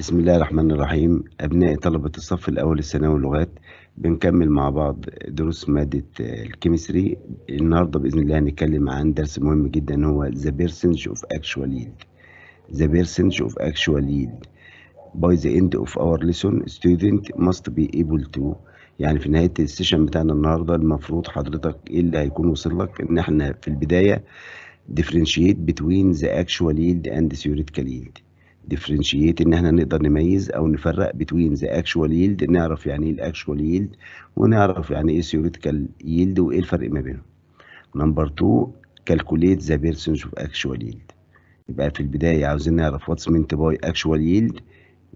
بسم الله الرحمن الرحيم أبناء طلبة الصف الأول الثانوي اللغات بنكمل مع بعض دروس مادة الكيمستري النهاردة بإذن الله هنتكلم عن درس مهم جدا هو The Percentage of Actual Yield The Percentage of Actual Yield By the end of our lesson student must be able to يعني في نهاية السيشن بتاعنا النهاردة المفروض حضرتك إيه اللي هيكون وصل لك إن إحنا في البداية differentiate between the actual yield and the theoretical yield differentiate ان احنا نقدر نميز او نفرق between the actual yield نعرف يعني ايه الاكشوال yield ونعرف يعني ايه theoretical yield وايه الفرق ما بينهم نمبر 2 calculate the percentage of actual yield يبقى في البداية عاوزين نعرف what's meant by actual yield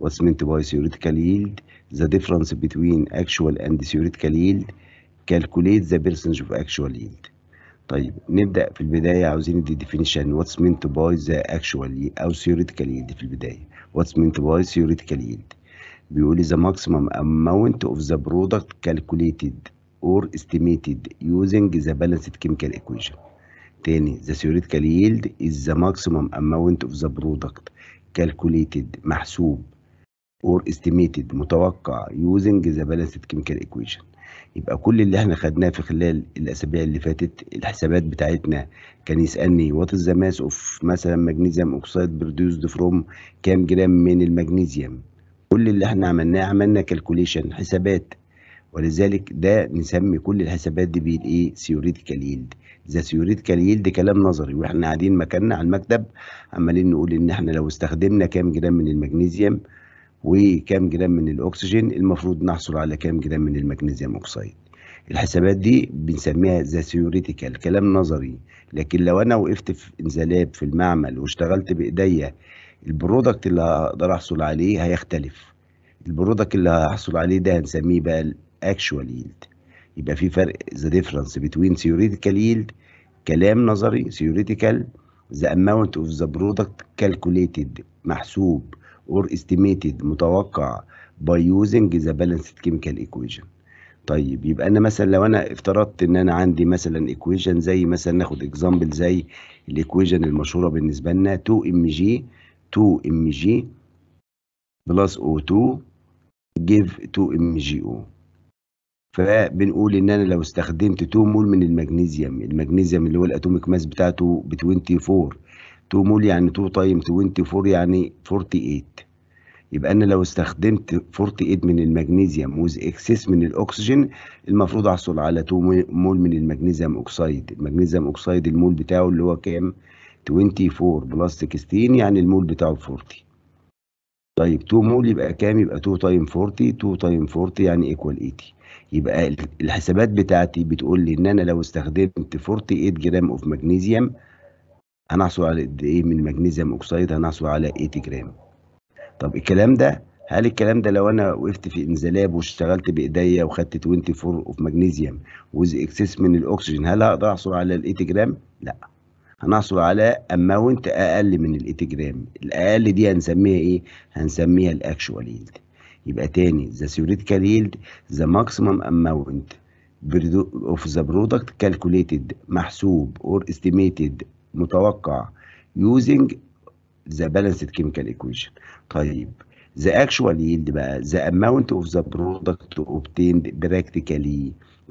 what's meant by theoretical yield the difference between actual and theoretical yield calculate the percentage of actual yield طيب نبدأ في البداية عاوزين دي definition what's meant by the actually أو theoretical yield في البداية what's meant by theoretical yield بيقول the maximum amount of the product calculated or estimated using the balanced chemical equation تاني the theoretical yield is the maximum amount of the product calculated محسوب or estimated متوقع using the balanced chemical equation يبقى كل اللي احنا خدناه في خلال الاسابيع اللي فاتت الحسابات بتاعتنا كان يسالني وات از ذا ماس اوف مثلا مغنيسيوم اوكسايد برودوسد فروم كام جرام من المغنيزيوم كل اللي احنا عملناه عملنا كالكوليشن حسابات ولذلك ده نسمي كل الحسابات دي بالايه ثيوريتيكال ييلد ذا ثيوريتيكال ييلد كلام نظري واحنا قاعدين مكاننا على المكتب عمالين نقول ان احنا لو استخدمنا كام جرام من المغنيزيوم وكم جرام من الاكسجين المفروض نحصل على كام جرام من المغنيسيوم اوكسيد الحسابات دي بنسميها ذا ثيوريتيكال كلام نظري لكن لو انا وقفت في انزلاب في المعمل واشتغلت بايديا البرودكت اللي هقدر احصل عليه هيختلف البرودكت اللي هحصل عليه ده هنسميه بقى الاكشوال ييلد يبقى في فرق ذا ديفرنس بتوين ثيوريتيكال ييلد كلام نظري ثيوريتيكال ذا اماونت اوف ذا برودكت كالكوليتد محسوب or estimated متوقع by using the balanced chemical equation طيب يبقى انا مثلا لو انا افترضت ان انا عندي مثلا equation زي مثلا ناخد اكزامبل زي الايكويشن المشهوره بالنسبه لنا 2 mg 2 mg plus o 2 give 2 mgo فبنقول ان انا لو استخدمت 2 مول من المغنيزيوم، المغنيزيوم اللي هو الاتوميك ماس بتاعته ب 24 2 مول يعني 2 تايم 24 يعني 48 يبقى انا لو استخدمت 48 من المغنيزيوم وز اكسس من الاكسجين المفروض احصل على 2 مول من المغنيزيوم اوكسايد المغنيزيوم اوكسايد المول بتاعه اللي هو كام 24 بلس 16 يعني المول بتاعه 40 طيب 2 مول يبقى كام يبقى 2 تايم 40 2 تايم 40 يعني ايكوال 80 يبقى الحسابات بتاعتي بتقول لي ان انا لو استخدمت 48 جرام اوف مغنيزيوم هنحصل على قد ايه من مغنيسيوم اوكسيد هنحصل على 8 إيه جرام طب الكلام ده هل الكلام ده لو انا وقفت في انزلاب واشتغلت بايديا وخدت 24 اوف مغنيسيوم وذ اكسس من الاكسجين هل هقدر احصل على ال 8 إيه جرام لا هنحصل على اماونت اقل من ال 8 إيه جرام الاقل دي هنسميها ايه هنسميها الاكشوال ييلد يبقى تاني ذا theoretical yield the maximum amount of the product calculated محسوب اور استيميتد متوقع using the balanced chemical equation طيب the actual yield بقى the amount of the product obtained practically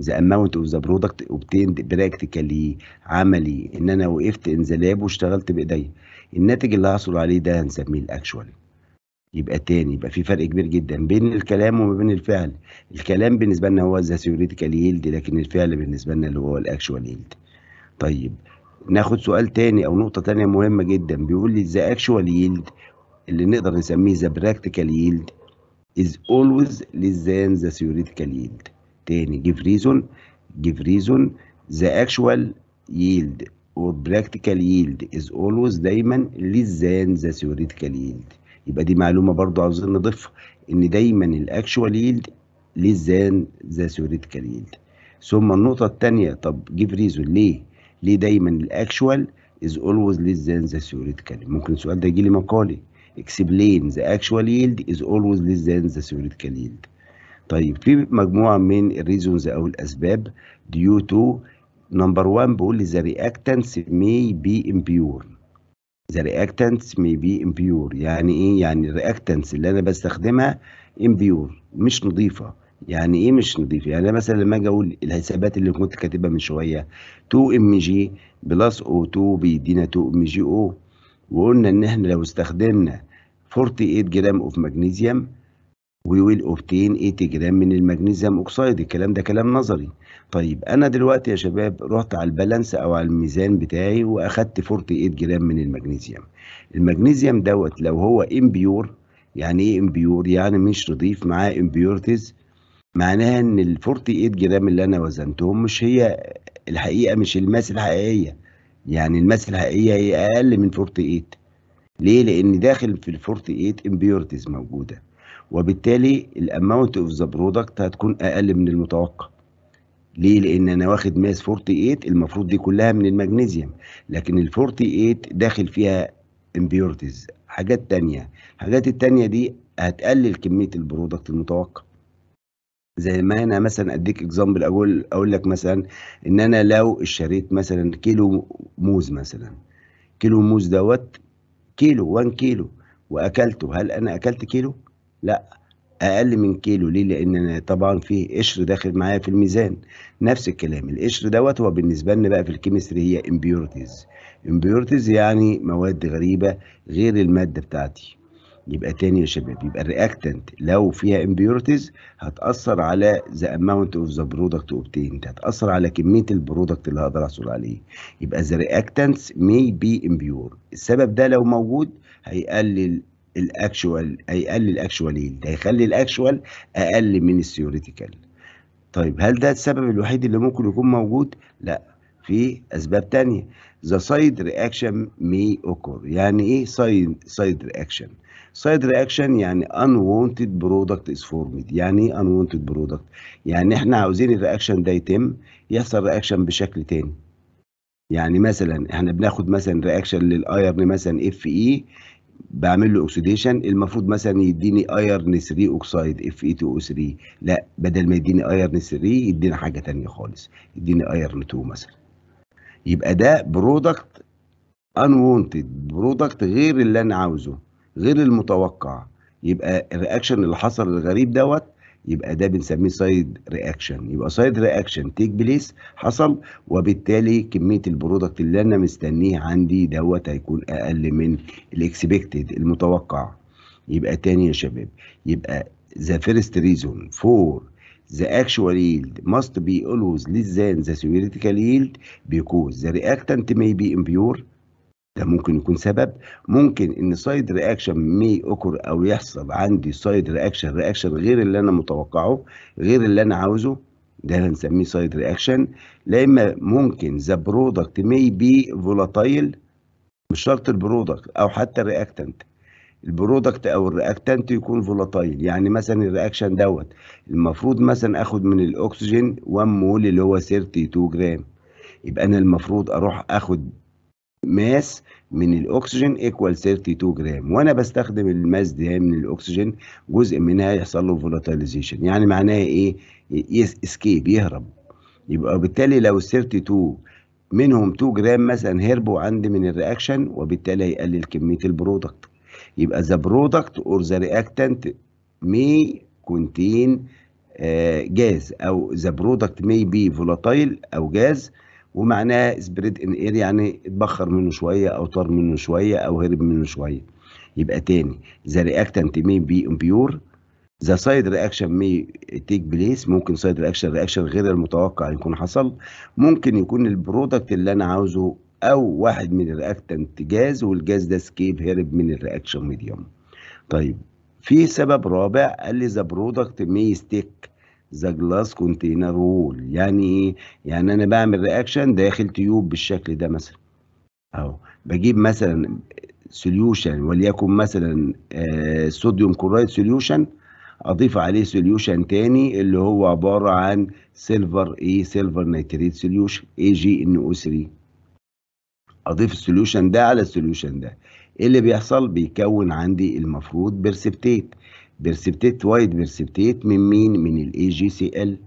the amount of the product obtained practically عملي ان انا وقفت in the lab واشتغلت بايديا الناتج اللي هحصل عليه ده هنسميه الاكشوال يبقى تاني يبقى في فرق كبير جدا بين الكلام وما بين الفعل الكلام بالنسبه لنا هو ذا ثيوريتيكال yield لكن الفعل بالنسبه لنا اللي هو الاكشوال يلد طيب ناخد سؤال تاني او نقطه تانيه مهمه جدا بيقول لي ذا اكشوال ييلد اللي نقدر نسميه ذا براكتيكال ييلد is always less than the theoretical yield تاني give reason give reason the actual yield or practical yield is always دايما less than the theoretical yield يبقى دي معلومة برضو عاوزين نضيفها ان دايما الاكشوال ييلد less than the theoretical yield ثم النقطة التانية طب give reason ليه ليه دايما الاكشوال از اولويز ليس ذان ذا ثيوريتيكال ممكن السؤال ده يجي لي مقالي اكسبلين ذا اكشوال ييلد از اولويز ليس ذان ذا ثيوريتيكال ييلد طيب في مجموعه من الريزونز او الاسباب ديو تو نمبر 1 بيقول لي ذا رياكتانس مي بي امبيور ذا رياكتانس مي بي امبيور يعني ايه يعني الرياكتانس اللي انا بستخدمها امبيور مش نظيفه يعني ايه مش نظيف يعني مثلا لما اجي اقول الحسابات اللي كنت كاتبها من شويه 2 ام جي بلس او 2 بيدينا 2 ام جي او وقلنا ان احنا لو استخدمنا 48 جرام اوف مغنيزيوم وي ويل اوبتين 80 جرام من المغنيزيوم اوكسايد الكلام ده كلام نظري طيب انا دلوقتي يا شباب رحت على البالانس او على الميزان بتاعي واخدت 48 جرام من المغنيزيوم. المغنيزيوم دوت لو هو امبيور يعني ايه امبيور يعني مش نضيف معاه امبيورتيز معناها ان ال 48 جرام اللي انا وزنتهم مش هي الحقيقه مش الماس الحقيقيه يعني الماس الحقيقيه هي اقل من 48 ليه لان داخل في ال 48 امبيورتيز موجوده وبالتالي الاماونت اوف ذا برودكت هتكون اقل من المتوقع ليه؟ لأن أنا واخد ماس 48 المفروض دي كلها من المغنيزيوم لكن ال 48 داخل فيها امبيورتيز، حاجات تانية، الحاجات التانية دي هتقلل كمية البرودكت المتوقع. زي ما انا مثلا اديك اكزامبل اقول اقول لك مثلا ان انا لو اشتريت مثلا كيلو موز مثلا كيلو موز دوت كيلو 1 كيلو واكلته هل انا اكلت كيلو؟ لا اقل من كيلو ليه؟ لان انا طبعا في قشر داخل معايا في الميزان نفس الكلام القشر دوت هو بالنسبه لنا بقى في الكيمستري هي امبيورتيز امبيورتيز يعني مواد غريبه غير الماده بتاعتي يبقى تاني يا شباب يبقى الرياكتنت لو فيها امبيورتيز هتأثر على ذا اماونت اوف ذا برودكت اوبتيند هتأثر على كمية البرودكت اللي هقدر احصل عليه يبقى ذا رياكتنتس مي بي امبيور السبب ده لو موجود هيقلل الاكشوال هيقلل الاكشوال يلد هيخلي الاكشوال اقل من الثيوريتيكال طيب هل ده السبب الوحيد اللي ممكن يكون موجود؟ لا في اسباب تانية ذا سايد رياكشن مي اوكور يعني ايه سايد سايد رياكشن سايد رياكشن يعني unwanted product is formed يعني ايه unwanted product يعني احنا عاوزين الرياكشن ده يتم يحصل رياكشن بشكل تاني يعني مثلا احنا بناخد مثلا رياكشن للايرن مثلا اف اي بعمل له اوكسيديشن المفروض مثلا يديني ايرن 3 اوكسايد اف اي 2 او 3 لا بدل ما يديني ايرن 3 يديني حاجه ثانيه خالص يديني ايرن 2 مثلا يبقى ده برودكت unwanted برودكت غير اللي انا عاوزه غير المتوقع يبقى الرياكشن اللي حصل الغريب دوت يبقى ده بنسميه سايد رياكشن يبقى سايد رياكشن تيك بليس حصل وبالتالي كميه البرودكت اللي انا مستنيه عندي دوت هيكون اقل من الاكسبكتد المتوقع يبقى تاني يا شباب يبقى the first reason for the actual yield must be always less than the theoretical yield because the reactant may be impure ده ممكن يكون سبب ممكن ان سايد رياكشن مي اوكر او يحصل عندي سايد رياكشن رياكشن غير اللي انا متوقعه غير اللي انا عاوزه ده هنسميه سايد رياكشن لا اما ممكن ذا برودكت مي بي فولاتايل مش شرط البرودكت او حتى الرياكتنت البرودكت او الرياكتنت يكون فولاتايل يعني مثلا الرياكشن دوت المفروض مثلا اخد من الاكسجين 1 مول اللي هو 32 جرام يبقى انا المفروض اروح اخد ماس من الاكسجين ايكوال 32 جرام وانا بستخدم الماس ده من الاكسجين جزء منها يحصل له فولاتيليزيشن يعني معناها ايه اسكيب يهرب يبقى بالتالي لو ال 32 منهم 2 جرام مثلا هربوا عندي من الرياكشن وبالتالي هيقلل كميه البرودكت يبقى ذا برودكت اور ذا رياكتنت مي كونتين جاز او ذا برودكت مي بي فولاتايل او جاز ومعناها سبريد ان اير يعني اتبخر منه شويه او طار منه شويه او هرب منه شويه يبقى تاني ذا رياكتنت مي بي امبيور ذا سايد رياكشن مي تيك بليس ممكن سايد رياكشن رياكشن غير المتوقع يكون حصل ممكن يكون البرودكت اللي انا عاوزه او واحد من الرياكتنت جاز والجاز ده سكيب هرب من الرياكشن ميديوم طيب في سبب رابع قال لي ذا برودكت مي ستيك ذا جلاس كونتينر وول يعني ايه يعني انا بعمل رياكشن داخل تيوب بالشكل ده مثلا اهو بجيب مثلا سوليوشن وليكن مثلا آه صوديوم كلورايد سوليوشن اضيف عليه سوليوشن تاني اللي هو عباره عن سيلفر اي سيلفر نيتريت سوليوشن اي جي ان او 3 اضيف السوليوشن ده على السوليوشن ده ايه اللي بيحصل بيكون عندي المفروض بيرسبتيت بيرسبتيت وايد بيرسبتيت من مين؟ من الاي جي سي ال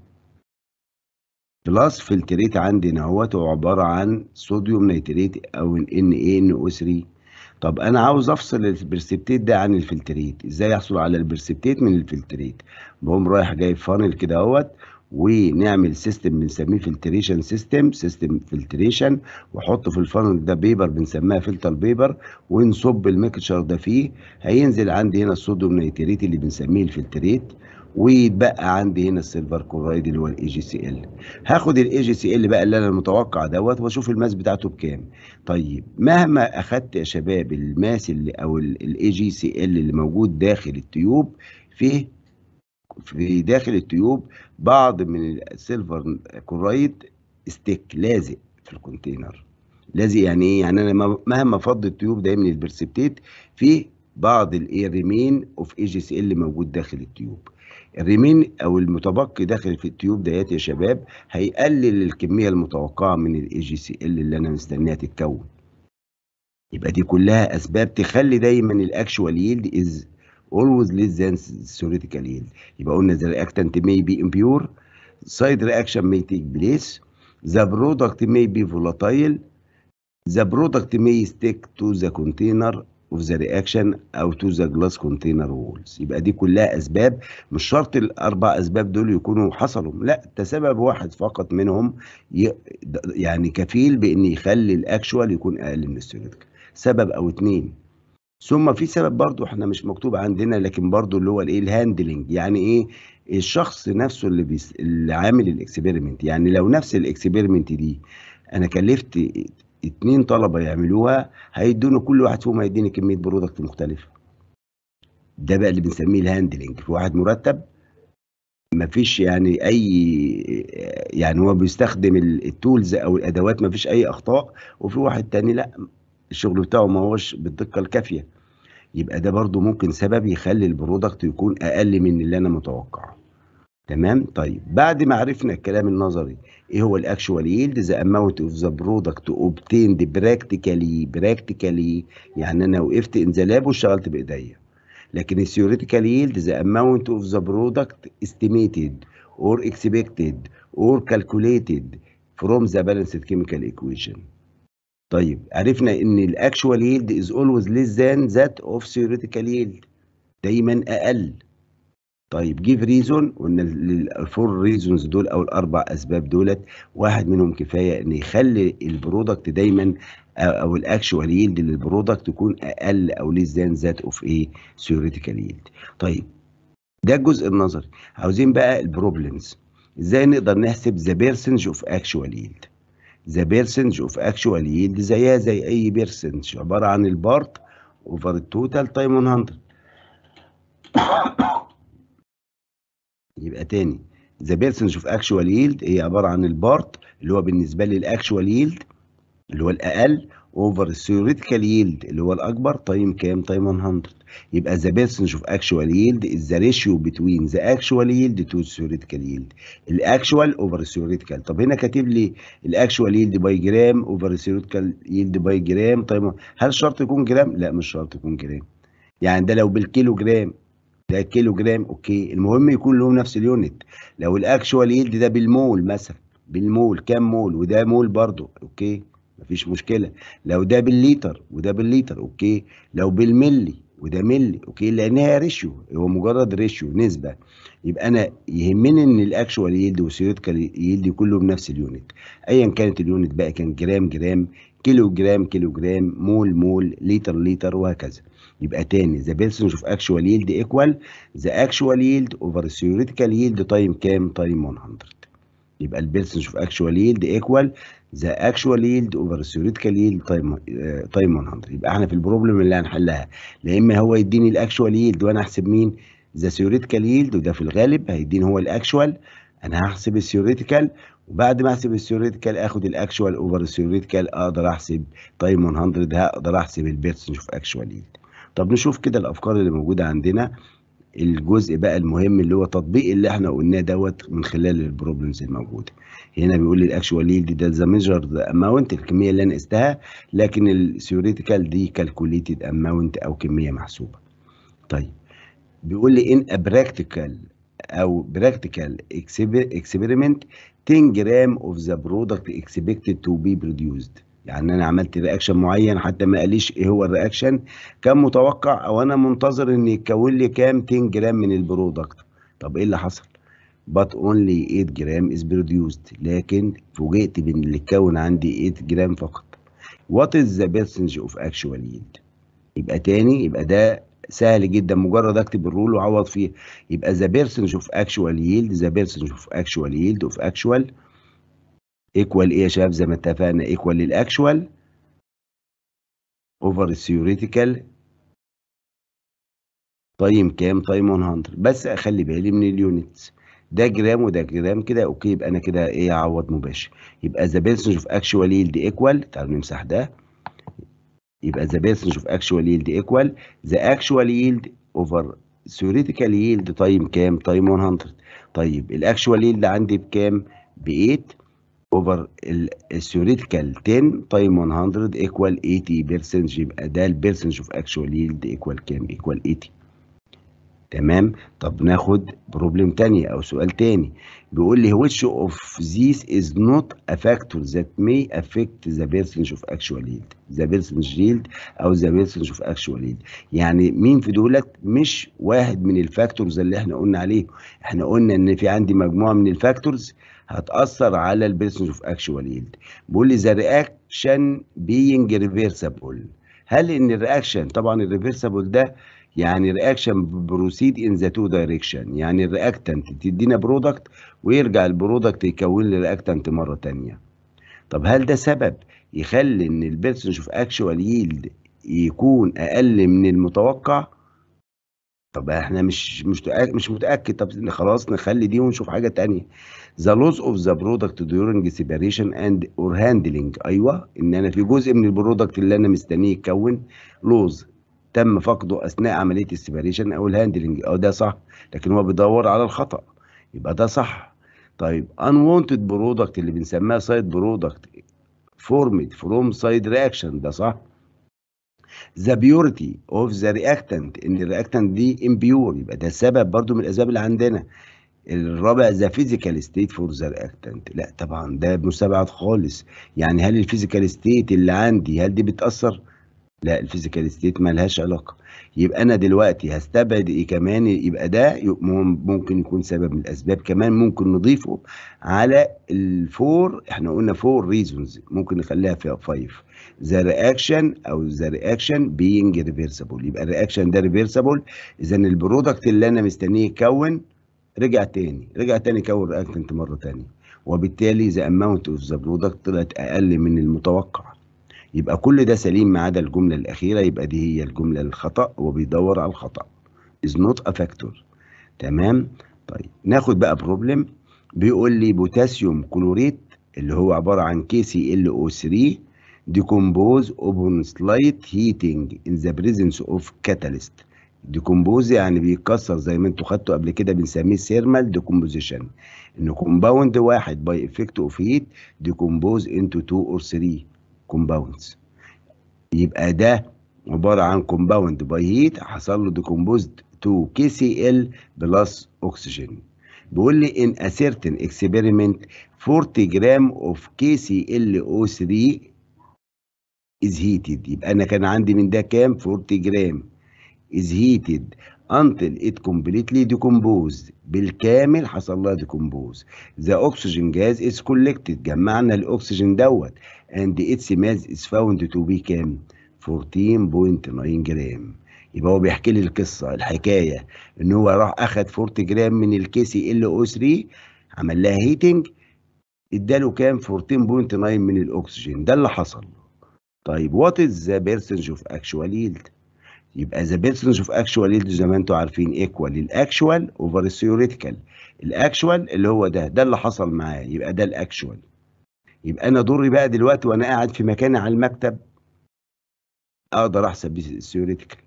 بلس فلتريت عندنا اهوت عباره عن صوديوم نيتريت او ان اي ان او 3 طب انا عاوز افصل البرسبتيت ده عن الفلتريت ازاي احصل على البرسبتيت من الفلتريت بقوم رايح جايب فانل كده اهوت ونعمل سيستم بنسميه فلتريشن سيستم سيستم فلتريشن وحط في الفانل ده بيبر بنسميها فلتر بيبر ونصب الميكتشر ده فيه هينزل عندي هنا الصوديوم نيتريت اللي بنسميه الفلتريت ويتبقى عندي هنا السيلفر كلورايد اللي هو الاي جي سي ال هاخد الاي جي سي ال بقى اللي انا متوقع دوت واشوف الماس بتاعته بكام طيب مهما اخدت يا شباب الماس اللي او الاي جي سي ال اللي موجود داخل التيوب فيه في داخل التيوب بعض من السيلفر كورايد ستيك لازق في الكونتينر لازق يعني ايه يعني انا مهما فض التيوب ده من البرسبتيت فيه بعض الايه ريمين اوف اي جي سي ال إيه؟ موجود داخل التيوب الريمين او المتبقي داخل في التيوب ديت يا شباب هيقلل الكميه المتوقعه من الاي جي سي ال اللي انا مستنيها تتكون يبقى دي كلها اسباب تخلي دايما الاكشوال يلد از always less than theoretical yield يبقى قلنا the reactant may be impure side reaction may take place the product may be volatile the product may stick to the container of the reaction او to the glass container walls يبقى دي كلها اسباب مش شرط الاربع اسباب دول يكونوا حصلوا لا ده سبب واحد فقط منهم يعني كفيل بان يخلي الاكشوال يكون اقل من الثيوريتيكال سبب او اتنين ثم في سبب برضو احنا مش مكتوب عندنا لكن برضو اللي هو الايه الهاندلنج يعني ايه الشخص نفسه اللي بيس اللي عامل الاكسبيرمنت يعني لو نفس الاكسبيرمنت دي انا كلفت اتنين طلبه يعملوها هيدوني كل واحد فيهم هيديني كميه برودكت مختلفه ده بقى اللي بنسميه الهاندلنج في واحد مرتب مفيش يعني اي يعني هو بيستخدم التولز او الادوات مفيش اي اخطاء وفي واحد تاني لا الشغل بتاعه ما هوش بالدقه الكافيه يبقى ده برضو ممكن سبب يخلي البرودكت يكون اقل من اللي انا متوقعه تمام طيب بعد ما عرفنا الكلام النظري ايه هو الاكشوال ييلد ذا اماونت اوف ذا برودكت اوبتيند براكتيكالي براكتيكالي يعني انا وقفت ان ذا لاب واشتغلت بايديا لكن الثيوريتيكال ييلد ذا اماونت اوف ذا برودكت استيميتد اور اكسبكتد اور كالكوليتد فروم ذا بالانسد كيميكال ايكويشن طيب عرفنا ان الاكشوال ييلد از اولويز ليس ذان ذات اوف ثيوريتيكال ييلد دايما اقل طيب جيف ريزون قلنا الفور ريزونز دول او الاربع اسباب دولت واحد منهم كفايه ان يخلي البرودكت دايما او الاكشوال ييلد للبرودكت تكون اقل او ليس ذان ذات اوف ايه ثيوريتيكال ييلد طيب ده الجزء النظري عاوزين بقى البروبلمز ازاي نقدر نحسب ذا بيرسنج اوف اكشوال ييلد ذا بيرسنج اوف اكشوال ييلد زيها زي اي بيرسنج عباره عن البارت اوفر التوتال تايم 100 يبقى تاني ذا بيرسنج اوف اكشوال ييلد هي عباره عن البارت اللي هو بالنسبه لي الاكشوال ييلد اللي هو الاقل اوفر الثيوريتيكال ييلد اللي هو الاكبر تايم كام تايم 100 يبقى ذا بيرسنج اوف اكشوال يلد از ذا ريشيو بتوين ذا اكشوال يلد تو ثيوريتيكال يلد الاكشوال اوفر ثيوريتيكال طب هنا كاتب لي الاكشوال يلد باي جرام اوفر ثيوريتيكال yield باي جرام طيب هل شرط يكون جرام؟ لا مش شرط يكون جرام يعني ده لو بالكيلو جرام ده كيلو جرام اوكي المهم يكون لهم نفس اليونت لو الاكشوال يلد ده بالمول مثلا بالمول كام مول وده مول برضو اوكي مفيش مشكله لو ده بالليتر وده بالليتر اوكي لو بالملي وده ملي اوكي لانها ريشيو هو مجرد ريشيو نسبه يبقى انا يهمني ان الاكشوال ييلد والثيوريتيكال ييلد كله بنفس اليونت ايا كانت اليونت بقى كان جرام جرام كيلو جرام كيلو جرام مول مول لتر لتر وهكذا يبقى تاني ذا بيرسنج اوف اكشوال ييلد ايكوال ذا اكشوال ييلد اوفر الثيوريتيكال ييلد تايم كام تايم 100 يبقى البيرسنج اوف اكشوال ييلد ايكوال the actual yield over theoretical yield time uh, time 100 يبقى احنا في البروبلم اللي هنحلها يا اما هو يديني الاكشوال ييلد وانا احسب مين ذا theoretical ييلد وده في الغالب هيديني هو الاكشوال انا هحسب الثيوريتيكال وبعد ما احسب الثيوريتيكال اخد الاكشوال اوفر الثيوريتيكال اقدر احسب تايم 100 هقدر احسب البيرس نشوف اكشوال ييلد طب نشوف كده الافكار اللي موجوده عندنا الجزء بقى المهم اللي هو تطبيق اللي احنا قلناه دوت من خلال البروبلمز الموجوده هنا بيقول لي الاكشوال يلد ده ذا ميجرد اماونت الكميه اللي انا قستها لكن الثيوريتيكال دي كالكوليتد اماونت او كميه محسوبه طيب بيقول لي ان براكتيكال او براكتيكال اكسبيرمنت 10 جرام اوف ذا برودكت اكسبكتد تو بي برودوسد يعني انا عملت رياكشن معين حتى ما قاليش ايه هو الرياكشن كان متوقع او انا منتظر ان يتكون لي كام 10 جرام من البرودكت طب ايه اللي حصل but only 8 جرام is produced لكن فوجئت بان اللي اتكون عندي 8 جرام فقط what is the percentage of actual yield يبقى تاني يبقى ده سهل جدا مجرد اكتب الرول وعوض فيه يبقى the percentage of actual yield the percentage of actual yield of actual equal ايه يا شباب زي ما اتفقنا equal للاكشوال over theoretical تايم طيب، كام تايم طيب، 100 بس اخلي بالي من اليونتس ده جرام وده جرام كده اوكي يبقى انا كده ايه اعوض مباشر يبقى ذا بيرسنج اوف اكشوال ييلد ايكوال تعالوا نمسح ده يبقى ذا بيرسنج اوف اكشوال ييلد ايكوال ذا اكشوال ييلد اوفر ثيوريتيكال ييلد تايم كام؟ تايم 100 طيب الاكشوال ييلد عندي بكام؟ ب 8 اوفر الثيوريتيكال 10 تايم 100 ايكوال 80 بيرسنج يبقى ده البيرسنج اوف اكشوال ييلد ايكوال كام؟ ايكوال 80 تمام طب ناخد بروبلم تاني او سؤال تاني بيقول لي which of these is not a factor that may affect the percentage of actual yield the percentage yield او the percentage of actual yield يعني مين في دولت مش واحد من الفاكتورز اللي احنا قلنا عليه احنا قلنا ان في عندي مجموعه من الفاكتورز هتأثر على percentage of actual yield بيقول لي the reaction being reversible هل ان الرياكشن طبعا الريفرسابل ده يعني رياكشن بروسيد ان ذا تو دايركشن يعني الرياكتنت تدينا برودكت ويرجع البرودكت يكون لي رياكتنت مره ثانيه طب هل ده سبب يخلي ان البرسنج شوف اكشوال ييلد يكون اقل من المتوقع طب احنا مش مش مش متاكد طب خلاص نخلي دي ونشوف حاجه تانية ذا لوز اوف ذا برودكت ديورنج سيبريشن اند اور هاندلنج ايوه ان انا في جزء من البرودكت اللي انا مستنيه يتكون لوز تم فقده اثناء عمليه السيباريشن او الهاندلنج او ده صح لكن هو بيدور على الخطا يبقى ده صح طيب unwanted برودكت اللي بنسميها سايد برودكت formed from side reaction ده صح the purity of the reactant ان الرياكتنت دي impure يبقى ده سبب برضو من الاسباب اللي عندنا الرابع ذا فيزيكال ستيت فور ذا رياكتنت لا طبعا ده مستبعد خالص يعني هل الفيزيكال ستيت اللي عندي هل دي بتاثر لا الفيزيكال ستيت مالهاش علاقه يبقى انا دلوقتي هستبعد ايه كمان يبقى ده ممكن يكون سبب من الاسباب كمان ممكن نضيفه على الفور احنا قلنا فور ريزونز ممكن نخليها فيها فايف ذا رياكشن او ذا رياكشن بينج ريفرسبل يبقى الرياكشن ده ريفرسبل اذا البرودكت اللي انا مستنيه يتكون رجع تاني رجع تاني كون رياكتنت مره تانيه وبالتالي ذا اماونت اوف ذا برودكت طلعت اقل من المتوقع يبقى كل ده سليم ما عدا الجملة الأخيرة يبقى دي هي الجملة الخطأ وبيدور على الخطأ is not a factor تمام طيب ناخد بقى بروبلم بيقول لي بوتاسيوم كلوريت اللي هو عبارة عن KClO3 decompose upon slight heating in the presence of catalyst ديكومبوز يعني بيتكسر زي ما انتوا خدتوا قبل كده بنسميه سيرمال ديكومبوزيشن ان كومباوند واحد باي افكت اوف هيت ديكومبوز انتو 2 اور 3 كومباوندز يبقى ده عباره عن كومباوند باي هيت حصل له ديكومبوزد تو كي سي ال بلس اكسجين بيقول لي ان ا certain experiment 40 جرام اوف كي سي ال او 3 از هيتد يبقى انا كان عندي من ده كام 40 جرام از هيتد until it completely decomposed بالكامل حصل لها ديكومبوز ذا oxygen جاز is كولكتد جمعنا الاكسجين دوت and its mass is found to be كام 14.9 جرام يبقى هو بيحكي لي القصه الحكايه ان هو راح اخد 40 جرام من الكيسي ال او 3 عمل لها هيتنج اداله كام 14.9 من الاكسجين ده اللي حصل طيب وات از ذا بيرسنج اوف اكشوال يلد يبقى ذا بيرسنج اوف اكشوال يلد زي ما انتم عارفين ايكوال للاكشوال اوفر الثيوريتيكال الاكشوال اللي هو ده ده اللي حصل معاه يبقى ده الاكشوال يبقى انا دوري بقى دلوقتي وانا قاعد في مكاني على المكتب اقدر احسب الثيوريتيكال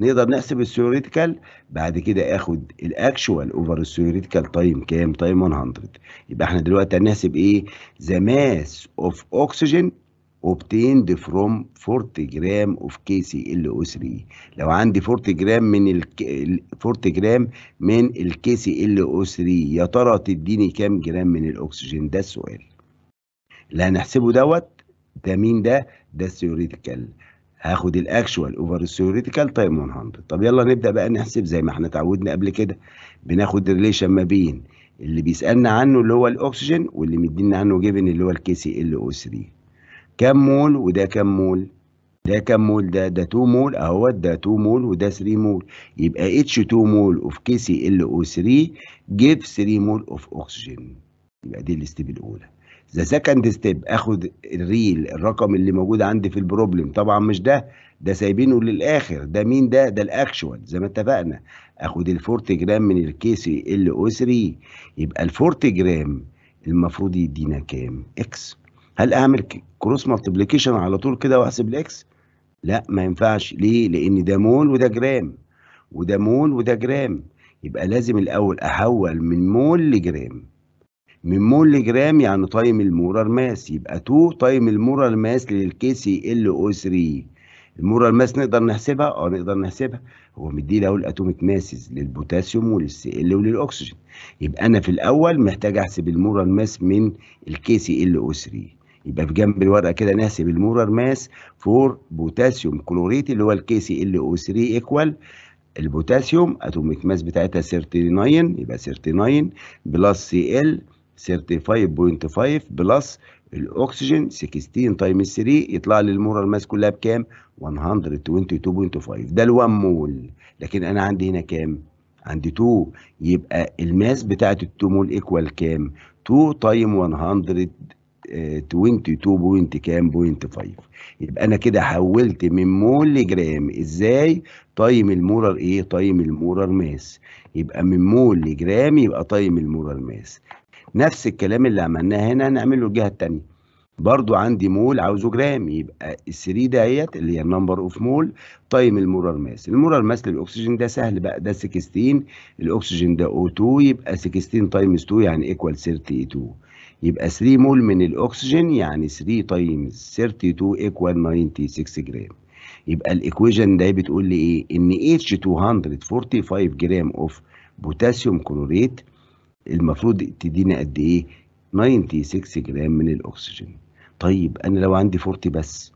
نقدر نحسب الثيوريتيكال بعد كده اخد الاكشوال اوفر الثيوريتيكال تايم كام تايم 100 يبقى احنا دلوقتي هنحسب ايه ذا ماس اوف اوكسجين obtained from 40 جرام اوف كي سي ال او 3 لو عندي 40 جرام من ال 40 جرام من الكي سي ال او 3 يا ترى تديني كام جرام من الاكسجين ده السؤال اللي هنحسبه دوت ده مين ده ده الثيوريتيكال هاخد الاكشوال اوفر الثيوريتيكال تايم 100 طب يلا نبدا بقى نحسب زي ما احنا اتعودنا قبل كده بناخد ريليشن ما بين اللي بيسالنا عنه اللي هو الاكسجين واللي مدينا عنه جيفن اللي هو الكي سي ال او 3 كام مول وده كام مول ده كام مول ده ده 2 مول اهوت ده 2 مول وده 3 مول يبقى اتش 2 مول اوف كي سي ال او 3 جيف 3 مول اوف اكسجين يبقى دي الاستيب الاولى ذا سكند ستيب اخد الريل الرقم اللي موجود عندي في البروبلم طبعا مش ده ده سايبينه للاخر ده مين ده ده الاكشوال زي ما اتفقنا اخد الفورت جرام من الكيسي ال او 3 يبقى الفورت جرام المفروض يدينا كام اكس هل اعمل كروس مالتيبليكيشن على طول كده واحسب الاكس لا ما ينفعش ليه لان ده مول وده جرام وده مول وده جرام يبقى لازم الاول احول من مول لجرام من مول جرام يعني تايم المورال ماس يبقى 2 تايم المورال ماس للكي سي ال او 3 المورال ماس نقدر نحسبها اه نقدر نحسبها هو مدينا اهو الاتوميك ماسز للبوتاسيوم وللسي ال وللاكسجين يبقى انا في الاول محتاج احسب المورال ماس من الكي سي ال او 3 يبقى في جنب الورقه كده نحسب المورال ماس فور بوتاسيوم كلوريت اللي هو الكي سي ال او 3 ايكوال البوتاسيوم اتوميك ماس بتاعتها 39 يبقى 39 بلس سي ال 35.5 بلس الاكسجين 16 تايم 3 يطلع لي المورال ماس كلها بكام 122.5 ده ال1 مول لكن انا عندي هنا كام عندي 2 يبقى الماس بتاعت ال2 مول ايكوال كام 2 تايم 122. كام بوينت 5 يبقى انا كده حولت من مول لجرام ازاي تايم المورال ايه تايم المورال ماس يبقى من مول لجرام يبقى تايم المورال ماس نفس الكلام اللي عملناه هنا هنعمله الجهه الثانيه برضو عندي مول عاوزه جرام يبقى ال3 ديت اللي هي النمبر اوف مول تايم المورال ماس المورال ماس للاكسجين ده سهل بقى ده 16 الاكسجين ده او 2 يبقى 16 تايمز 2 يعني ايكوال 32 يبقى 3 مول من الاكسجين يعني 3 تايمز 32 ايكوال 96 جرام يبقى الايكويجن ده بتقول لي ايه ان اتش 245 جرام اوف بوتاسيوم كلوريت المفروض تدينا قد ايه 96 جرام من الاكسجين طيب انا لو عندي 40 بس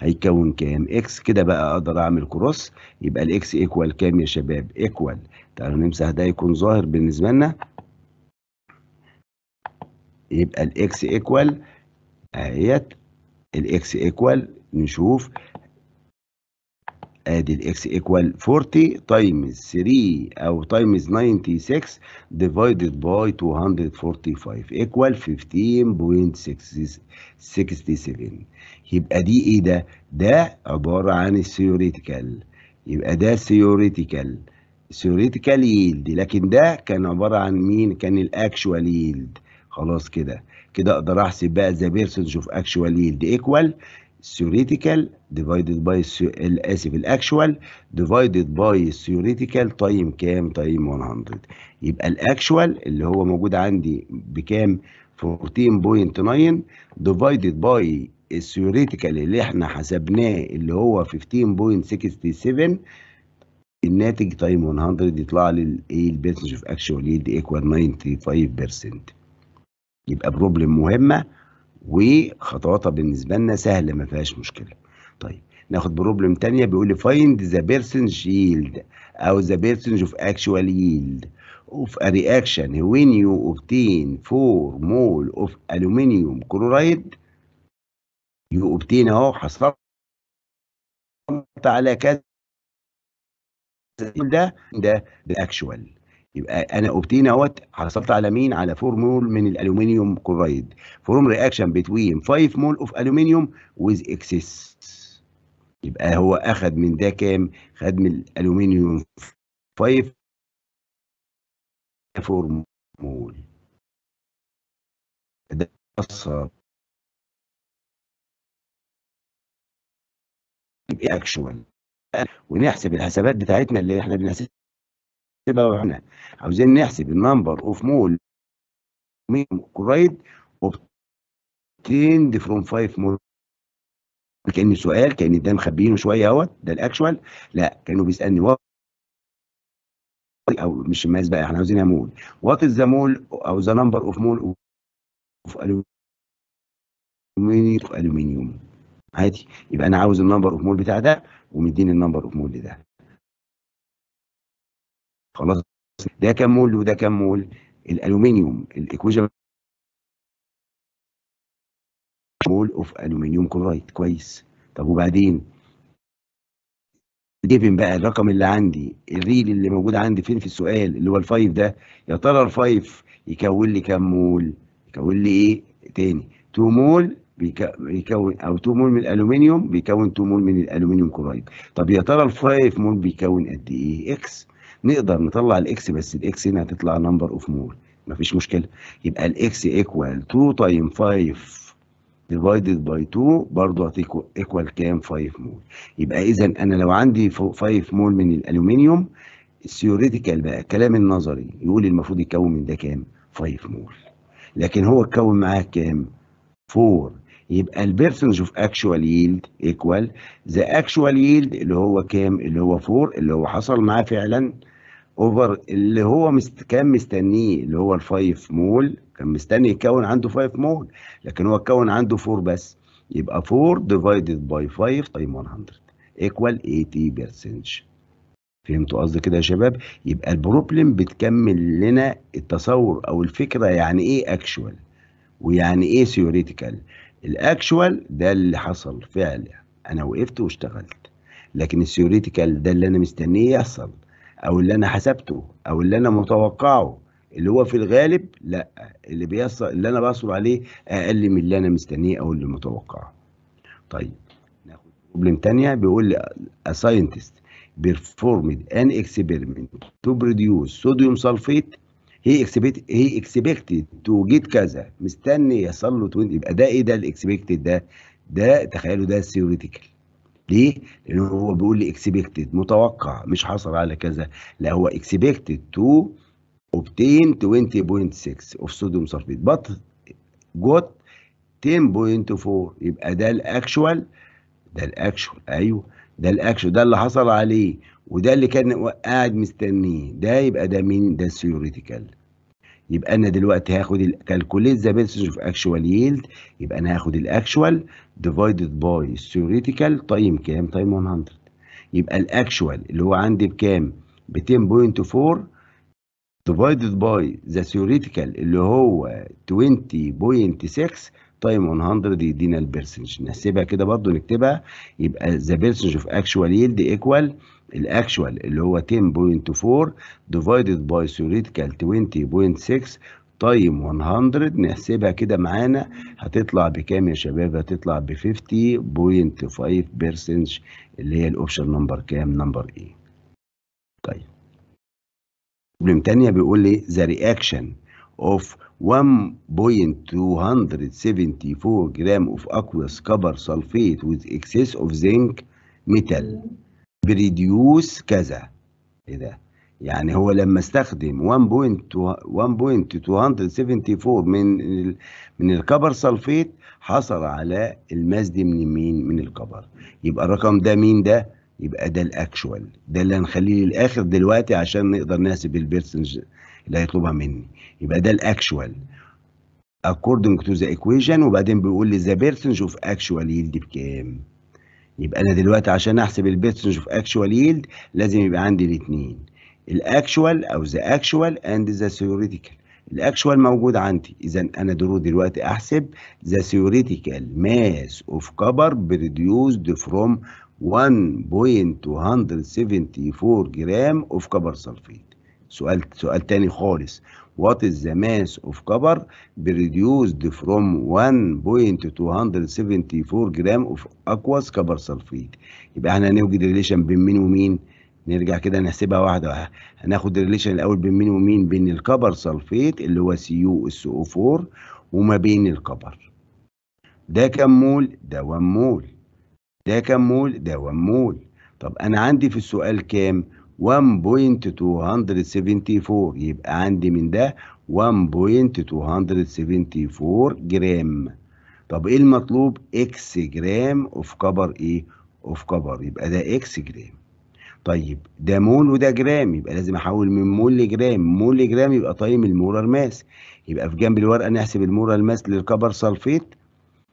هيكون كام اكس كده بقى اقدر اعمل كروس يبقى الاكس ايكوال كام يا شباب ايكوال تعالوا نمسح ده يكون ظاهر بالنسبه لنا يبقى الاكس ايكوال اهيت الاكس ايكوال نشوف ادي الاكس ايكوال 40 تايمز 3 او تايمز 96 ديفايدد باي 245 ايكوال 15.67 يبقى دي ايه ده؟ ده عباره عن الثيوريتيكال يبقى ده ثيوريتيكال ثيوريتيكال ييلد لكن ده كان عباره عن مين؟ كان الاكشوال ييلد خلاص كده كده اقدر احسب بقى ذا بيرسنج اوف اكشوال ييلد ايكوال theoretical divided by اسف الاكشوال divided by theoretical تايم كام تايم 100 يبقى الاكشوال اللي هو موجود عندي بكام 14.9 divided by الثيوريتيكال اللي احنا حسبناه اللي هو 15.67 الناتج تايم 100 يطلع لي الايه البرسنج اوف اكشوال يلد ايكوال 95% يبقى بروبلم مهمه وخطواتها بالنسبه لنا سهله ما فيهاش مشكله طيب ناخد بروبلم ثانيه بيقول لي فايند ذا بيرسنج ييلد او ذا بيرسنج اوف اكشوال ييلد اوف ا رياكشن وين يو اوبتين 4 مول اوف الومنيوم كلورايد يو اوبتين اهو حصلت على كذا ده ده الاكشوال يبقى انا اوبتين اهوت حصلت على مين على 4 مول من الالومنيوم كلورايد فروم رياكشن بتوين 5 مول اوف الومنيوم ويز اكسس يبقى هو اخد من ده كام خد من الالومنيوم 5 4 مول ده اثر اكشوال ونحسب الحسابات بتاعتنا اللي احنا بنحسبها نحسبها واحنا عاوزين نحسب النمبر اوف مول ميم كلورايد اوبتيند فروم 5 مول كان سؤال كان ده مخبينه شويه اهوت ده الاكشوال لا كانوا بيسالني وات او مش الماس بقى احنا عاوزينها مول وات از ذا مول او ذا نمبر اوف مول اوف الومنيوم الومنيوم عادي يبقى انا عاوز النمبر اوف مول بتاع ده ومديني النمبر اوف مول لده خلاص ده كم مول وده كم مول الالومنيوم الايكوجن مول اوف الومنيوم كلورايد كويس طب وبعدين جيفن بقى الرقم اللي عندي الريل اللي موجود عندي فين في السؤال اللي هو الفايف ده يا ترى الفايف يكون لي كم مول يكون لي ايه تاني 2 مول بيكون او 2 مول من الالومنيوم بيكون 2 مول من الالومنيوم كلورايد طب يا ترى الفايف مول بيكون قد ايه اكس نقدر نطلع الاكس بس الاكس هنا هتطلع نمبر اوف مول مفيش مشكله يبقى الاكس ايكوال 2 تايم 5 ديفايدد باي 2 برضه ايكوال كام 5 مول يبقى اذا انا لو عندي 5 مول من الالومنيوم الثيوريتيكال بقى الكلام النظري يقول المفروض يتكون من ده كام 5 مول لكن هو اتكون معاه كام 4 يبقى البيرسنج اوف اكشوال ييلد ايكوال ذا اكشوال ييلد اللي هو كام اللي هو 4 اللي هو حصل معاه فعلا اوفر اللي هو مست... كان مستنيه اللي هو الفايف مول كان مستني يكون عنده 5 مول لكن هو كون عنده 4 بس يبقى 4 ديفايدد باي 5 تايم 100 ايكوال 80% فهمتوا قصدي كده يا شباب يبقى البروبلم بتكمل لنا التصور او الفكره يعني ايه اكشوال ويعني ايه ثيوريتيكال الاكشوال ده اللي حصل فعلا انا وقفت واشتغلت لكن الثيوريتيكال ده اللي انا مستنيه يحصل او اللي انا حسبته او اللي انا متوقعه اللي هو في الغالب لا اللي بيحصل اللي انا بحصل عليه اقل من اللي انا مستنيه او اللي متوقعه طيب ناخد بروبلم ثانيه بيقول لي a scientist performed an experiment to produce sodium هي اكسبكت هي اكسبكتد تو جيت كذا مستني يحصل له 20 يبقى ده ايه ده الاكسبكتد ده ده تخيلوا ده ثيوريتيكال ليه؟ لان هو بيقول لي اكسبكتد متوقع مش حصل على كذا لا هو اكسبكتد تو اوبتين 20.6 اوف صوديوم سلفيت بط جوت 10.4 يبقى ده الاكشوال ده الاكشوال ايوه ده الاكشوال ده اللي حصل عليه وده اللي كان قاعد مستنيه ده يبقى ده مين ده الثيوريتيكال يبقى انا دلوقتي هاخد الكالكوليت ذا بيسز اوف اكشوال ييلد يبقى انا هاخد الاكشوال ديفايدد باي الثيوريتيكال تايم كام؟ تايم 100 يبقى الاكشوال اللي هو عندي بكام؟ ب 10.4 ديفايدد باي ذا ثيوريتيكال اللي هو 20.6 تايم 100 يدينا البرسنج نحسبها كده برضو نكتبها يبقى ذا برسنج اوف اكشوال يلد ايكوال الاكشوال اللي هو 10.4 ديفايدد باي ثيوريتيكال 20.6 تايم 100 نحسبها كده معانا هتطلع بكام يا شباب هتطلع ب 50.5% اللي هي الاوبشن نمبر كام نمبر اي طيب بروبلم تانية بيقول لي ذا رياكشن اوف 1.274 جرام of aqueous copper sulfate with excess of zinc metal بريديوس كذا ايه ده يعني هو لما استخدم 1.274 من من الكبر سلفيت حصل على الماس دي من مين من الكبر يبقى الرقم ده مين ده يبقى ده الاكشوال ده اللي هنخليه للاخر دلوقتي عشان نقدر نحسب البيرسنج اللي هيطلبها مني يبقى ده الاكشوال according to the equation وبعدين بيقول لي the percentage of actual yield بكام يبقى انا دلوقتي عشان احسب percentage اوف اكشوال ييلد لازم يبقى عندي الاثنين الاكشوال او ذا اكشوال اند ذا ثيوريتيكال الاكشوال موجود عندي اذا انا ضروري دلوقتي احسب ذا ثيوريتيكال ماس اوف كبر produced فروم 1.274 جرام اوف كبر sulfate سؤال سؤال تاني خالص what is the mass of copper reduced from 1.274 جرام of aqueous copper sulfate يبقى احنا هنوجد ريليشن بين مين ومين نرجع كده نحسبها واحده واحده هناخد الريليشن الاول بين مين ومين بين الكبر سلفيت اللي هو سي يو اس او 4 وما بين الكبر ده كم مول ده 1 مول ده كم مول ده 1 مول طب انا عندي في السؤال كام 1.274 يبقى عندي من ده 1.274 جرام طب ايه المطلوب اكس جرام اوف كبر ايه اوف كبر يبقى ده اكس جرام طيب ده مول وده جرام يبقى لازم احول من مول لجرام مول لجرام يبقى طايم المولر ماس يبقى في جنب الورقه نحسب المولر ماس للكبر سلفيت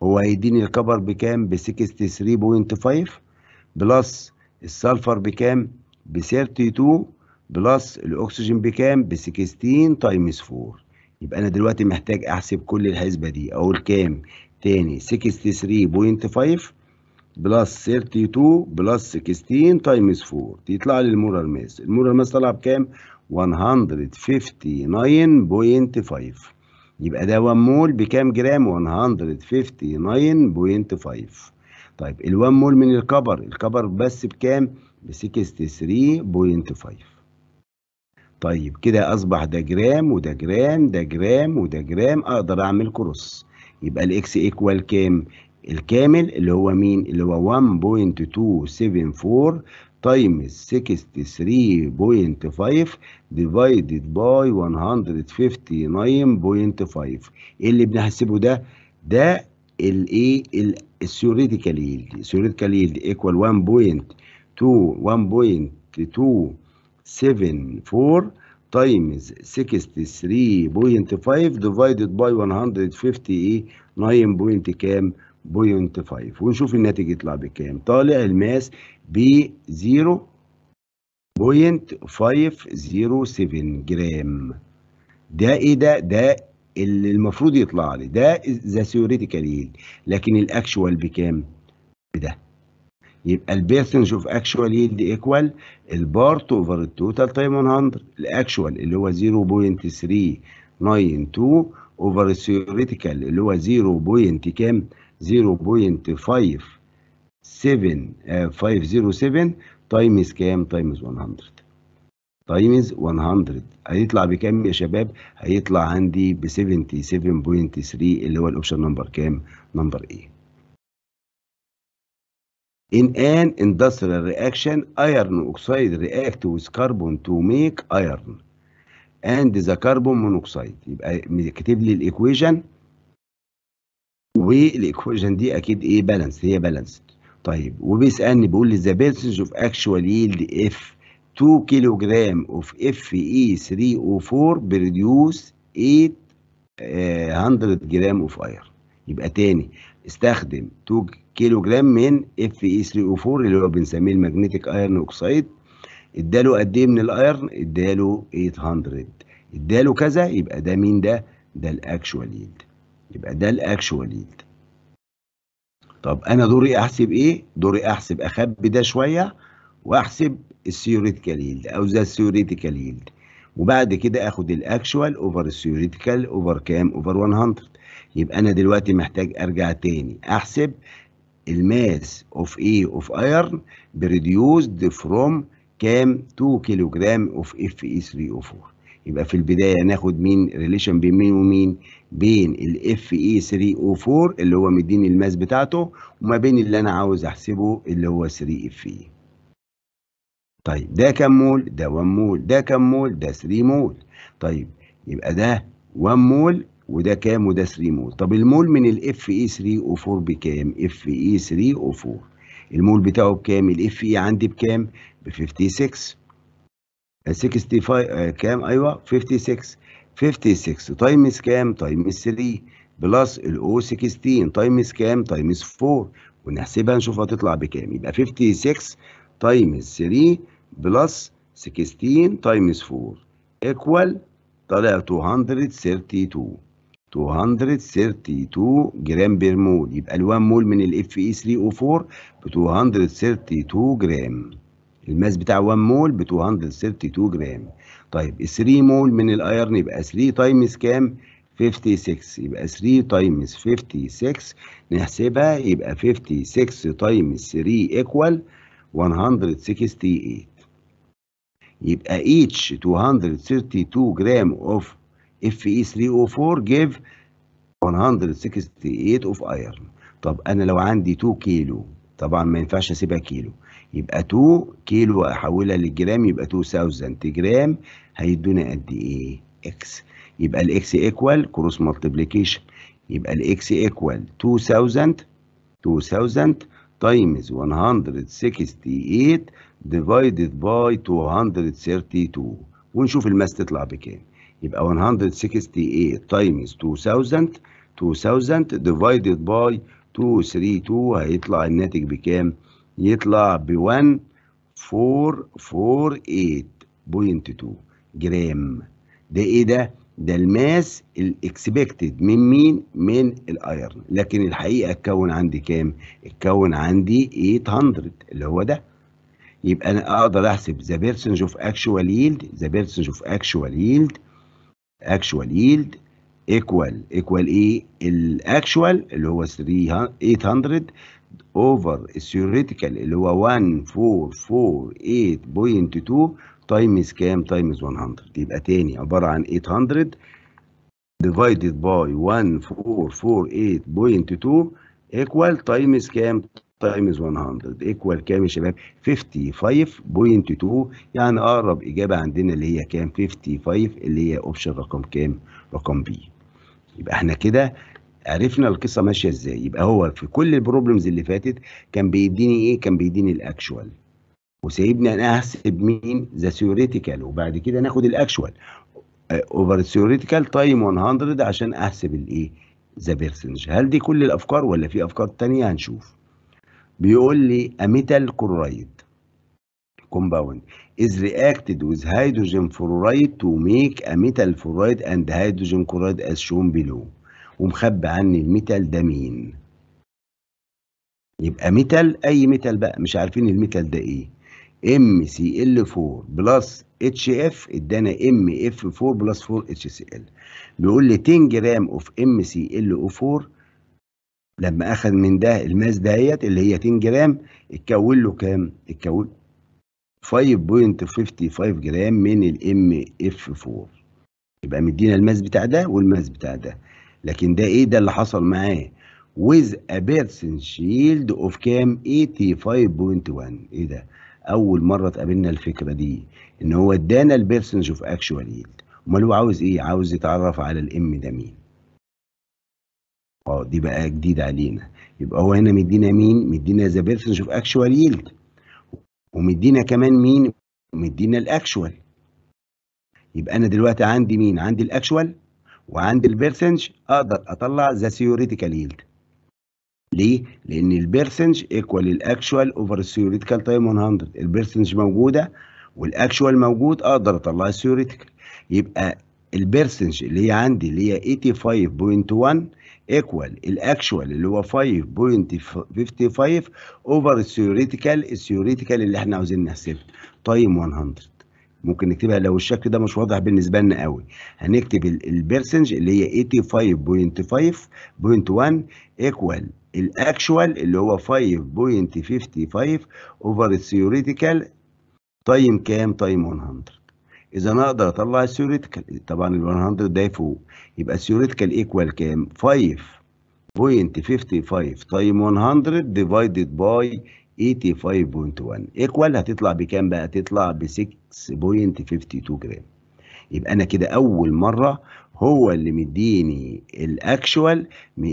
هو هيديني الكبر بكام ب 63.5 بلس السلفر بكام ب 32 بلس الاكسجين بكام ب 16 تايمز 4 يبقى انا دلوقتي محتاج احسب كل الحسبه دي اقول كام تاني 63.5 بلس 32 بلس 16 تايمز 4 يطلع لي المورال ماس المورال ماس طالعه بكام 159.5 يبقى ده 1 مول بكام جرام 159.5 طيب ال1 مول من الكبر الكبر بس بكام ب 63.5 طيب كده أصبح ده جرام وده جرام ده جرام وده جرام أقدر أعمل كروس يبقى الإكس إيكوال كام؟ الكامل اللي هو مين؟ اللي هو 1.274 تايمز 63.5 ديفايدد باي 159.5 ايه اللي بنحسبه ده؟ ده الايه؟ الثيوريتيكال يلد ثيوريتيكال يلد ايكوال 1. 1.274 times 63.5 divided by 150 9 كام بوينت 5 ونشوف الناتج يطلع بكام طالع الماس ب 0.507 جرام ده ايه ده ده اللي المفروض يطلع لي ده ذا ثيوريتيكال لكن الاكشوال بكام بده يبقى البيرسنتج اوف اكشوال يلد ايكوال البارت اوفر التوتال تايم 100 الاكشوال اللي هو 0.392 اوفر الثيوريتيكال اللي هو 0. كام 0.57507 تايمز uh, كام تايمز 100 تايمز 100 هيطلع بكام يا شباب هيطلع عندي ب 77.3 اللي هو الاوبشن نمبر كام نمبر ايه In an industrial reaction, iron oxide react with carbon to make iron and the carbon monoxide. يبقى كاتب لي الايكويشن والايكويشن دي اكيد ايه بالانس هي بالانس طيب وبيسالني بيقول لي the percentage of actual yield if 2 كيلو جرام fe 3 o 4 produce 800 جرام of iron. يبقى تاني استخدم 2 كيلو جرام من fe 3 o 4 اللي هو بنسميه المagnetic ايرن اوكسايد اداله قد ايه من الايرن اداله 800 اداله كذا يبقى ده مين ده ده الاكشوال يلد يبقى ده الاكشوال يلد طب انا دوري احسب ايه دوري احسب اخبي ده شويه واحسب الثيوريتيكال يلد او ذا الثيوريتيكال يلد وبعد كده اخد الاكشوال اوفر الثيوريتيكال اوفر كام اوفر 100 يبقى انا دلوقتي محتاج ارجع تاني احسب الماس اوف ايه اوف ايرن بريديوسد فروم كام 2 كيلو جرام اوف اف اي 3 او 4 يبقى في البدايه ناخد مين ريليشن بين مين ومين بين الاف اي 3 او 4 اللي هو مديني الماس بتاعته وما بين اللي انا عاوز احسبه اللي هو 3 اف اي طيب ده كام مول ده 1 مول ده كام مول ده 3 مول طيب يبقى ده 1 مول وده كام وده 3 مول طب المول من الاف اي 3 او 4 بكام اف اي 3 او 4 المول بتاعه بكام الاف اي e عندي بكام ب 56 65 كام ايوه 56 56 تايمز كام تايمز 3 بلس o 16 تايمز كام تايمز 4 ونحسبها نشوف هتطلع بكام يبقى 56 تايمز 3 بلس 16 تايمز 4 ايكوال طلع 232 232 جرام بير مول يبقى ال1 مول من الاف اي 3 او4 ب 232 جرام الماس بتاع 1 مول ب 232 جرام طيب 3 مول من الايرن يبقى 3 تايمز كام 56 يبقى 3 تايمز 56 نحسبها يبقى 56 تايمز 3 ايكوال 168 يبقى each 232 جرام of Fe3O4 give 168 of iron طب انا لو عندي 2 كيلو طبعا ما ينفعش اسيبها كيلو يبقى 2 كيلو احولها للجرام يبقى 2000 جرام هيدوني قد ايه اكس يبقى الاكس ايكوال كروس مالتبليكيشن يبقى الاكس ايكوال 2000 2000 تايمز 168 ديفايدد باي 232 ونشوف الماس تطلع بكام يبقى 168 تايمز 2000 2000 ديفايدد باي 232 هيطلع الناتج بكام؟ يطلع ب 1448.2 جرام ده ايه ده؟ ده الماس الاكسبكتد من مين؟ من الايرن لكن الحقيقه اتكون عندي كام؟ اتكون عندي 800 اللي هو ده يبقى انا اقدر احسب ذا بيرسنج اوف اكشوال ييلد ذا بيرسنج اوف اكشوال ييلد actual yield equal equal ايه e, الاكشوال اللي هو 800 over theoretical اللي هو 1448.2 تايمز كام تايمز 100 يبقى تاني عبارة عن 800 divided by 1448.2 equal تايمز كام تايمز 100 ايكوال كام يا شباب 55.2 يعني اقرب اجابه عندنا اللي هي كام 55 اللي هي اوبشن رقم كام رقم بي يبقى احنا كده عرفنا القصه ماشيه ازاي يبقى هو في كل البروبلمز اللي فاتت كان بيديني ايه كان بيديني الاكشوال وسايبني انا احسب مين ذا ثيوريتيكال وبعد كده ناخد الاكشوال اوفر ثيوريتيكال تايم 100 عشان احسب الايه ذا بيرسنج هل دي كل الافكار ولا في افكار ثانيه هنشوف بيقول لي a metal chloride compound is reacted with hydrogen fluoride to make a metal fluoride and hydrogen chloride as shown below ومخبي عني الميتال ده مين يبقى ميتال اي ميتال بقى مش عارفين الميتال ده ايه mcl 4 بلس HF ادانا mf 4 بلس 4 HCl بيقول لي 10 جرام of mcl 4 لما اخذ من ده الماس دهيت اللي هي 10 جرام اتكون له كام؟ اتكون 5.55 جرام من الام اف 4 يبقى مدينا الماس بتاع ده والماس بتاع ده لكن ده ايه ده اللي حصل معاه with a person shield of كام 85.1 ايه ده اول مره اتقابلنا الفكره دي ان هو ادانا البيرسنج اوف اكشوال يلد امال هو عاوز ايه عاوز يتعرف على الام ده مين اه دي بقى جديد علينا يبقى هو هنا مدينا مين مدينا ذا بيرسنج اوف اكشوال يلد ومدينا كمان مين مدينا الاكشوال يبقى انا دلوقتي عندي مين عندي الاكشوال وعندي البيرسنج اقدر اطلع ذا ثيوريتيكال يلد ليه؟ لأن البيرسنج ايكوال الأكشوال أوفر الثيوريتيكال تايم 100 البيرسنج موجودة والأكشوال موجود أقدر أطلع الثيوريتيكال يبقى البيرسنج اللي هي عندي اللي هي 85.1 ايكوال الاكشوال اللي هو 5.55 اوفر الثيوريتيكال الثيوريتيكال اللي احنا عاوزين نحسبه تايم 100 ممكن نكتبها لو الشكل ده مش واضح بالنسبه لنا قوي هنكتب البيرسنج اللي هي 85.5.1 ايكوال الاكشوال اللي هو 5.55 اوفر الثيوريتيكال تايم كام تايم 100 اذا انا اقدر اطلع الثيوريتيكال طبعا ال 100 ده فوق يبقى الثيوريتيكال ايكوال كام 5.55 تايم 100 ديفايدد باي 85.1 ايكوال هتطلع بكام بقى هتطلع ب 6.52 جرام يبقى انا كده اول مره هو اللي مديني الاكشوال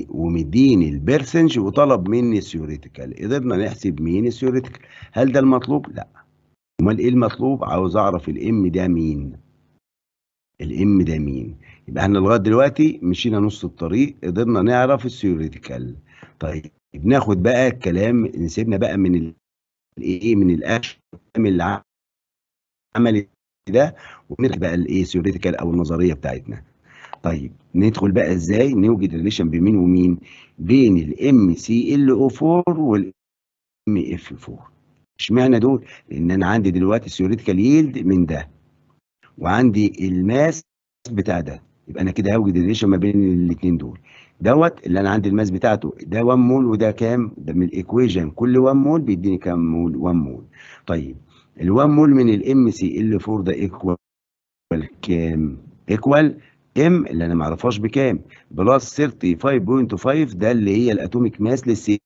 ومديني البرسنج وطلب مني الثيوريتيكال قدرنا نحسب مين الثيوريتيكال هل ده المطلوب لا امال ايه المطلوب عاوز اعرف الام ده مين الام ده مين يبقى احنا لغايه دلوقتي مشينا نص الطريق قدرنا نعرف الثيوريتيكال طيب بناخد بقى الكلام نسيبنا بقى من الايه من الاكشن اللي عمل ده ونرجع بقى الايه ثيوريتيكال او النظريه بتاعتنا طيب ندخل بقى ازاي نوجد ريليشن بين مين ومين بين الام سي ال او 4 والام اف 4 اشمعنى دول؟ لان انا عندي دلوقتي ثيوريتيكال يلد من ده وعندي الماس بتاع ده يبقى انا كده هوجد الريشيو ما بين الاثنين دول دوت اللي انا عندي الماس بتاعته ده 1 مول وده كام؟ ده من الايكويجن كل 1 مول بيديني كام مول؟ 1 مول طيب ال 1 مول من الام سي ال 4 ده ايكوال كام؟ ايكوال ام اللي انا ما اعرفهاش بكام بلس 35.5 ده اللي هي الاتوميك ماس للسي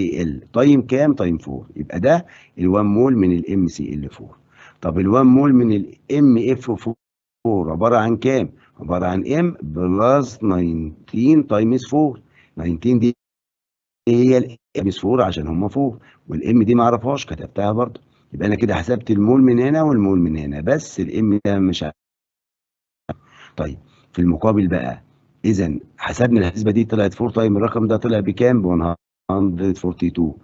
سي ال تايم كام تايم 4 يبقى ده ال1 مول من الام سي ال 4 طب ال1 مول من الام اف 4 عباره عن كام عباره عن ام بلس 19 تايمز 4 19 دي هي الام 4 عشان هم 4 والام دي ما اعرفهاش كتبتها برضه يبقى انا كده حسبت المول من هنا والمول من هنا بس الام ده مش عارف. طيب في المقابل بقى اذا حسبنا الحسبه دي طلعت 4 تايم الرقم ده طلع بكام ب 142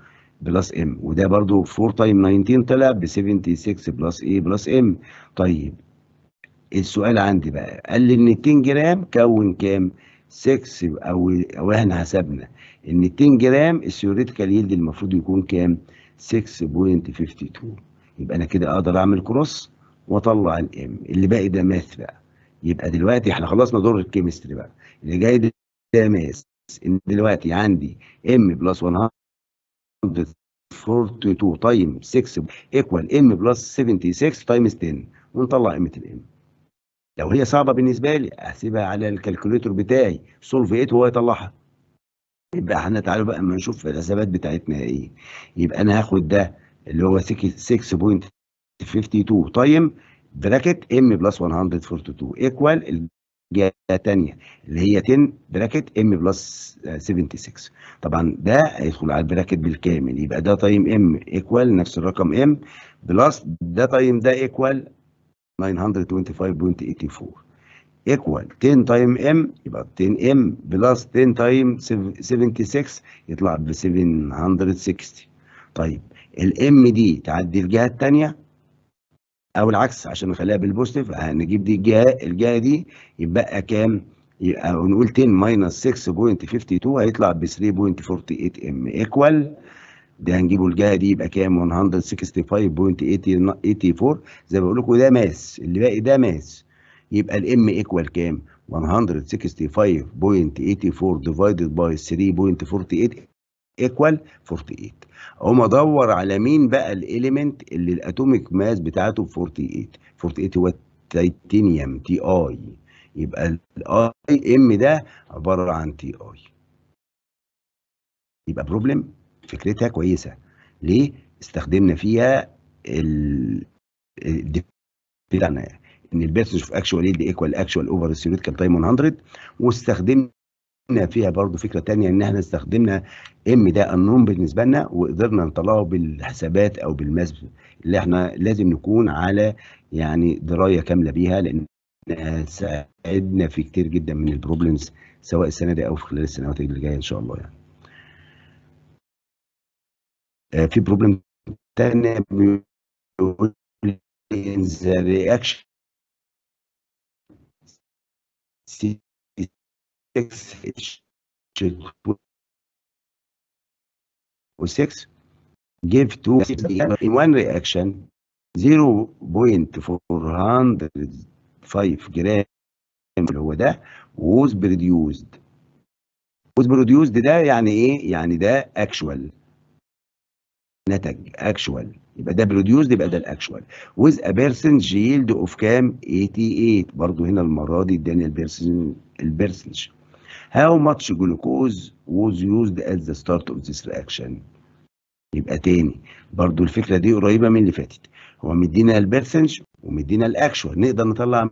بلس ام وده برضو 4 تايم 19 طلع ب 76 بلس ايه بلس ام طيب السؤال عندي بقى قال لي ان 2 جرام كون كام 6 او او احنا حسبنا ان 2 جرام الثيوريتيكال يلد المفروض يكون كام 6.52 يبقى انا كده اقدر اعمل كروس واطلع الام اللي باقي ده ماث بقى يبقى دلوقتي احنا خلصنا دور الكيمستري بقى اللي جاي ده ماث ان دلوقتي عندي ام بلس 142 تايم 6 ايكوال ام بلس 76 تايم 10 ونطلع قيمه الام لو هي صعبه بالنسبه لي احسبها على الكالكوليتور بتاعي سولف 8 وهو يطلعها يبقى احنا تعالوا بقى اما نشوف الحسابات بتاعتنا ايه يبقى انا هاخد ده اللي هو 6.52 تايم براكت ام بلس 142 ايكوال جهه ثانيه اللي هي 10 براكت ام بلس 76 طبعا ده هيدخل على البراكت بالكامل يبقى ده تايم ام ايكوال نفس الرقم ام بلس ده تايم ده ايكوال 925.84 ايكوال 10 تايم ام يبقى 10 ام بلس 10 تايم 76 يطلع ب 760 طيب الام دي تعدي الجهه الثانيه او العكس عشان نخليها بالبوزيتيف هنجيب آه، دي الجهه الجهه دي يبقى كام؟ يبقى نقول 10 ماينس 6.52 هيطلع ب 3.48 ام ايكوال ده هنجيبه الجهه دي يبقى كام 165.84 زي ما بقول لكم ده ماس اللي باقي ده ماس يبقى الام ايكوال كام 165.84 ديفايدد باي 3.48 ايكوال 48 اقوم ادور على مين بقى الاليمنت اللي الاتوميك ماس بتاعته 48 48 هو تيتانيوم تي اي يبقى الاي ام ده عباره عن تي اي يبقى بروبلم فكرتها كويسه ليه استخدمنا فيها ال بتاعنا ان البيرسنج اوف اكشوال ايد ايكوال اكشوال اوفر السيريت تايم 100 واستخدمنا قلنا فيها برضو فكرة تانية ان احنا استخدمنا ام ده النوم بالنسبة لنا وقدرنا نطلعه بالحسابات او بالماس اللي احنا لازم نكون على يعني دراية كاملة بيها لان ساعدنا في كتير جدا من البروبلمز سواء السنة دي او في خلال السنوات اللي جاية ان شاء الله يعني آه، في بروبلم تانية بيقول ذا reaction 6 6 give 2 in one reaction 0.405 جرام اللي هو ده was produced was produced ده يعني ايه؟ يعني ده actual نتج actual يبقى ده produced يبقى ده الاكشوال with a percentage yield of كام؟ 88 برضه هنا المره دي اداني البيرسنج How much glucose was used at the start of this reaction يبقى تاني برضو الفكرة دي قريبة من اللي فاتت هو مدينا البرسنج ومدينا الاكشوال نقدر نطلع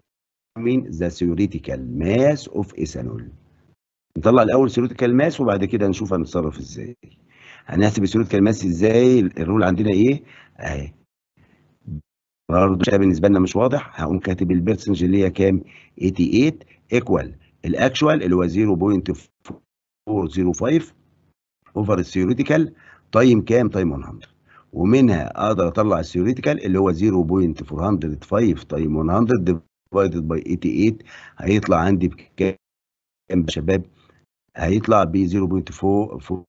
مين ذا ثيوريتيكال ماس اوف ايثانول نطلع الاول ثيوريتيكال ماس وبعد كده نشوف هنتصرف ازاي هنحسب ثيوريتيكال ماس ازاي الرول عندنا ايه اهي برضه بالنسبه لنا مش واضح هقوم كاتب البرسنج اللي هي كام 88 ايكوال الاكشوال اللي هو 0.405 اوفر الثيوريتيكال تايم كام تايم 100 ومنها اقدر اطلع الثيوريتيكال اللي هو 0.405 تايم 100 ديفايدد باي 88 هيطلع عندي بكام يا شباب هيطلع ب 0.4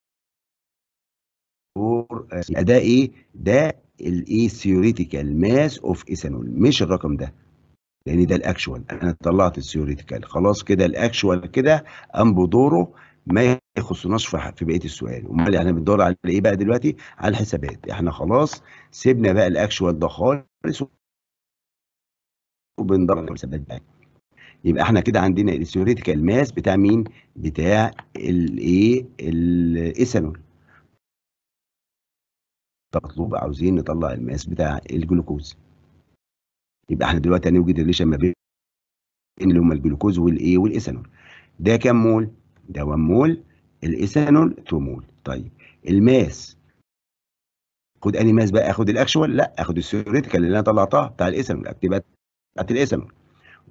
ده ايه ده الايه ثيوريتيكال ماس اوف ايثانول مش الرقم ده لان ده الاكشوال انا طلعت الثيوريتيكال خلاص كده الاكشوال كده قام بدوره ما يخصناش في, في بقيه السؤال امال احنا يعني بندور على ايه بقى دلوقتي على الحسابات احنا خلاص سيبنا بقى الاكشوال ده خالص وبندور على الحسابات بقى يبقى احنا كده عندنا الثيوريتيكال ماس بتاع مين بتاع الايه الايثانول مطلوب عاوزين نطلع الماس بتاع الجلوكوز يبقى احنا دلوقتي هنوجد ريليشن ما بين اللي هم الجلوكوز والايه والايثانول ده كام مول ده 1 مول الايثانول 2 مول طيب الماس خد اني ماس بقى اخد الاكشوال لا اخد الثيوريتيكال اللي انا طلعتها بتاع الايثانول اكتيفات بتاعت الايثانول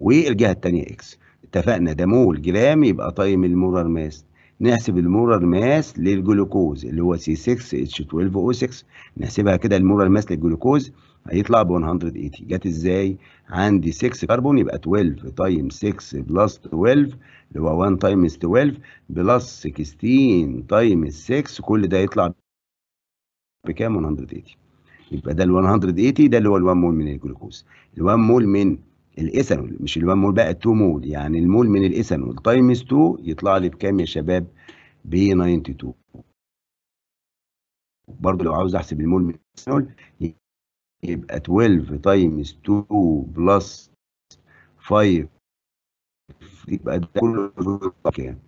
والجهه الثانيه اكس اتفقنا ده مول جرام يبقى طيب المولر ماس نحسب المولر ماس للجلوكوز اللي هو سي 6 اتش 12 او 6 نحسبها كده المولر ماس للجلوكوز هيطلع ب 180 جت ازاي؟ عندي 6 كربون يبقى 12 تايم 6 بلس 12 اللي هو 1 تايمز 12 بلس 16 تايمز 6 كل ده يطلع بكام 180 يبقى ده ال 180 ده اللي هو ال 1 مول من الجلوكوز ال 1 مول من الايثانول مش ال 1 مول بقى 2 مول يعني المول من الايثانول تايمز 2 يطلع لي بكام يا شباب؟ ب 92 برضه لو عاوز احسب المول من الايثانول يبقى 12 تايمز 2 بلس 5 يبقى ده كله بكام؟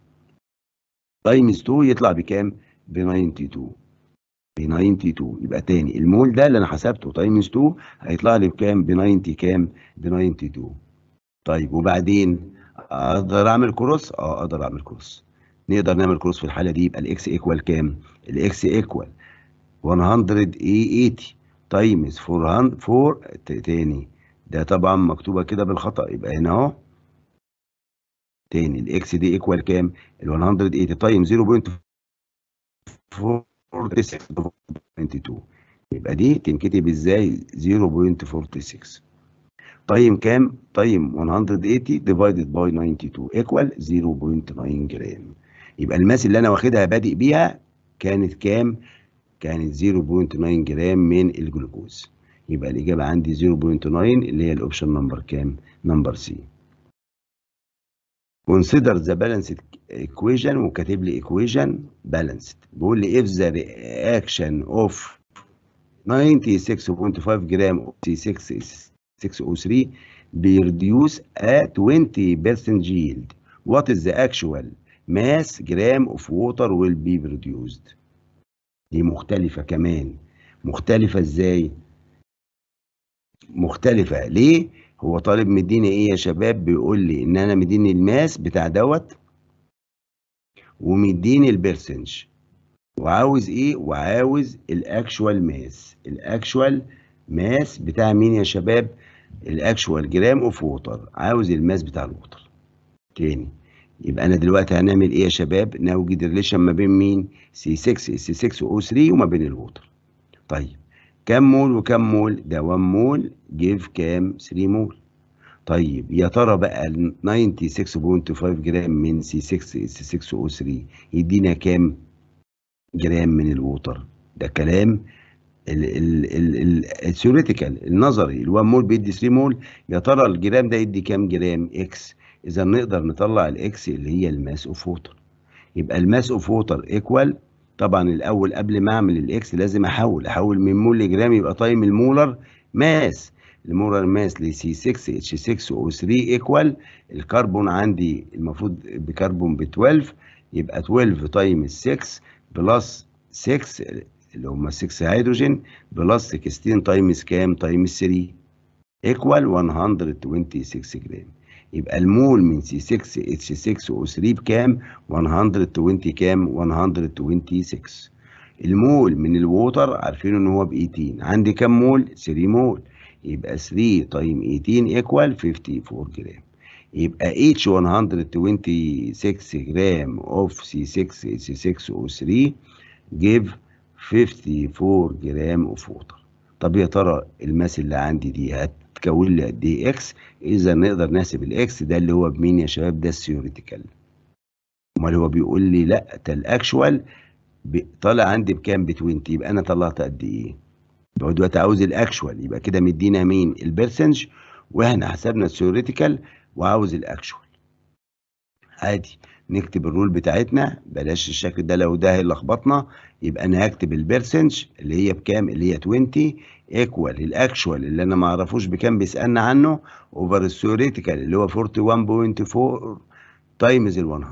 تايمز 2 يطلع بكام؟ ب 92 ب 92 يبقى تاني المول ده اللي انا حسبته تايمز 2 هيطلع لي بكام؟ ب 90 كام؟ ب 92 طيب وبعدين اقدر اعمل كروس؟ اه اقدر اعمل كروس نقدر نعمل كروس في الحاله دي يبقى الاكس ايكوال كام؟ الاكس ايكوال 180 تايمز 400 تاني ده طبعا مكتوبه كده بالخطا يبقى هنا اهو تاني الاكس دي ايكوال كام؟ ال 180 تايم 0.46 يبقى دي تنكتب ازاي 0.46 طيب كام؟ طيب 180 ديفايدد باي 92 ايكوال 0.9 جرام يبقى الماس اللي انا واخدها بادئ بيها كانت كام؟ كانت 0.9 جرام من الجلوكوز يبقى الإجابة عندي 0.9 اللي هي الأوبشن نمبر كام؟ نمبر سي. consider the balanced equation وكاتب لي equation balanced بيقول لي if the reaction of 96.5 جرام C6O3 بيرديوس at 20% yield what is the actual mass gram of water will be produced دي مختلفة كمان مختلفة ازاي مختلفة ليه هو طالب مديني ايه يا شباب بيقول لي ان انا مديني الماس بتاع دوت ومديني البرسنج وعاوز ايه وعاوز الاكشوال ماس الاكشوال ماس بتاع مين يا شباب الاكشوال جرام اوف ووتر عاوز الماس بتاع الوتر تاني يبقى انا دلوقتي هنعمل ايه يا شباب نوجد ريليشن ما بين مين سي 6 سي 6 او 3 وما بين الووتر طيب كام مول وكام مول ده 1 مول جيف كام 3 مول طيب يا ترى بقى 96.5 جرام من سي 6 سي 6 او 3 يدينا كام جرام من الووتر ده كلام الثيوريتيكال النظري ال1 مول بيدي 3 مول يا ترى الجرام ده يدي كام جرام اكس اذا نقدر نطلع الاكس اللي هي الماس اوف ووتر يبقى الماس اوف ووتر ايكوال طبعا الاول قبل ما اعمل الاكس لازم احول احول من مول لجرام يبقى طايم المولر ماس المولر ماس ل سي 6 اتش 6 او 3 ايكوال الكربون عندي المفروض بكربون ب 12 يبقى 12 تايم 6 بلس 6 اللي هم 6 هيدروجين بلس 16 تايمز كام تايمز 3 ايكوال 126 جرام يبقى المول من سي 6 اتش 6 او 3 بكام 120 كام 126 المول من الووتر عارفين ان هو ب 18 عندي كام مول 3 مول يبقى 3 تايم 18 ايكوال 54 جرام يبقى اتش 126 جرام اوف سي 6 اتش 6 او 3 جيف 54 جرام اوف ووتر طب يا ترى الماس اللي عندي دي هت بتكون لي قد ايه اكس اذا نقدر نحسب الاكس ده اللي هو بمين يا شباب ده الثيوريتيكال امال هو بيقول لي لا ده الاكشوال طالع عندي بكام ب 20 يبقى انا طلعت قد ايه يبقى دلوقتي عاوز الاكشوال يبقى كده مدينا مين البرسنج واحنا حسبنا الثيوريتيكال وعاوز الاكشوال عادي نكتب الرول بتاعتنا بلاش الشكل ده لو ده هيلخبطنا يبقى انا هكتب البرسنج اللي هي بكام اللي هي 20 ايكوال الاكشوال اللي انا ما اعرفوش بكام بيسالنا عنه اوفر الثيوريتيكال اللي هو 41.4 تايمز ال 100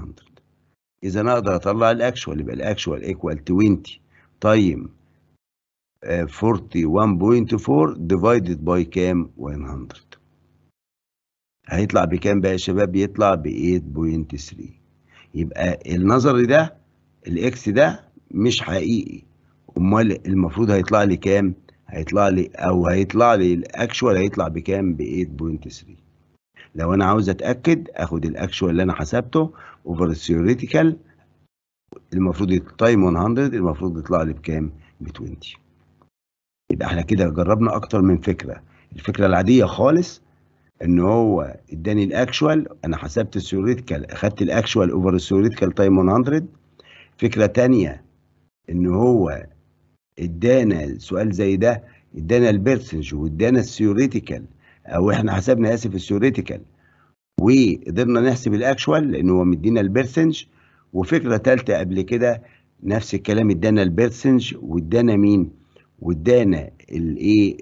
اذا اقدر اطلع الاكشوال يبقى الاكشوال ايكوال 20 تايم 41.4 ديفايدد باي كام 100 هيطلع بكام بقى يا شباب يطلع ب 8.3 يبقى النظري ده الاكس ده مش حقيقي امال المفروض هيطلع لي كام هيطلع لي او هيطلع لي الاكشوال هيطلع بكام ب 8.3 لو انا عاوز اتاكد اخد الاكشوال اللي انا حسبته اوفر الثيوريتيكال المفروض التايم 100 المفروض يطلع لي بكام ب 20 يبقى احنا كده جربنا اكتر من فكره الفكره العاديه خالص ان هو اداني الاكشوال انا حسبت السيوريتيكال اخدت الاكشوال اوفر السيوريتيكال تايم 100 فكره ثانيه ان هو ادانا سؤال زي ده ادانا البيرسنج وادانا السيوريتيكال او احنا حسبنا اسف السيوريتيكال وقدرنا نحسب الاكشوال لان هو مدينا البيرسنج وفكره ثالثه قبل كده نفس الكلام ادانا البيرسنج وادانا مين وادانا الايه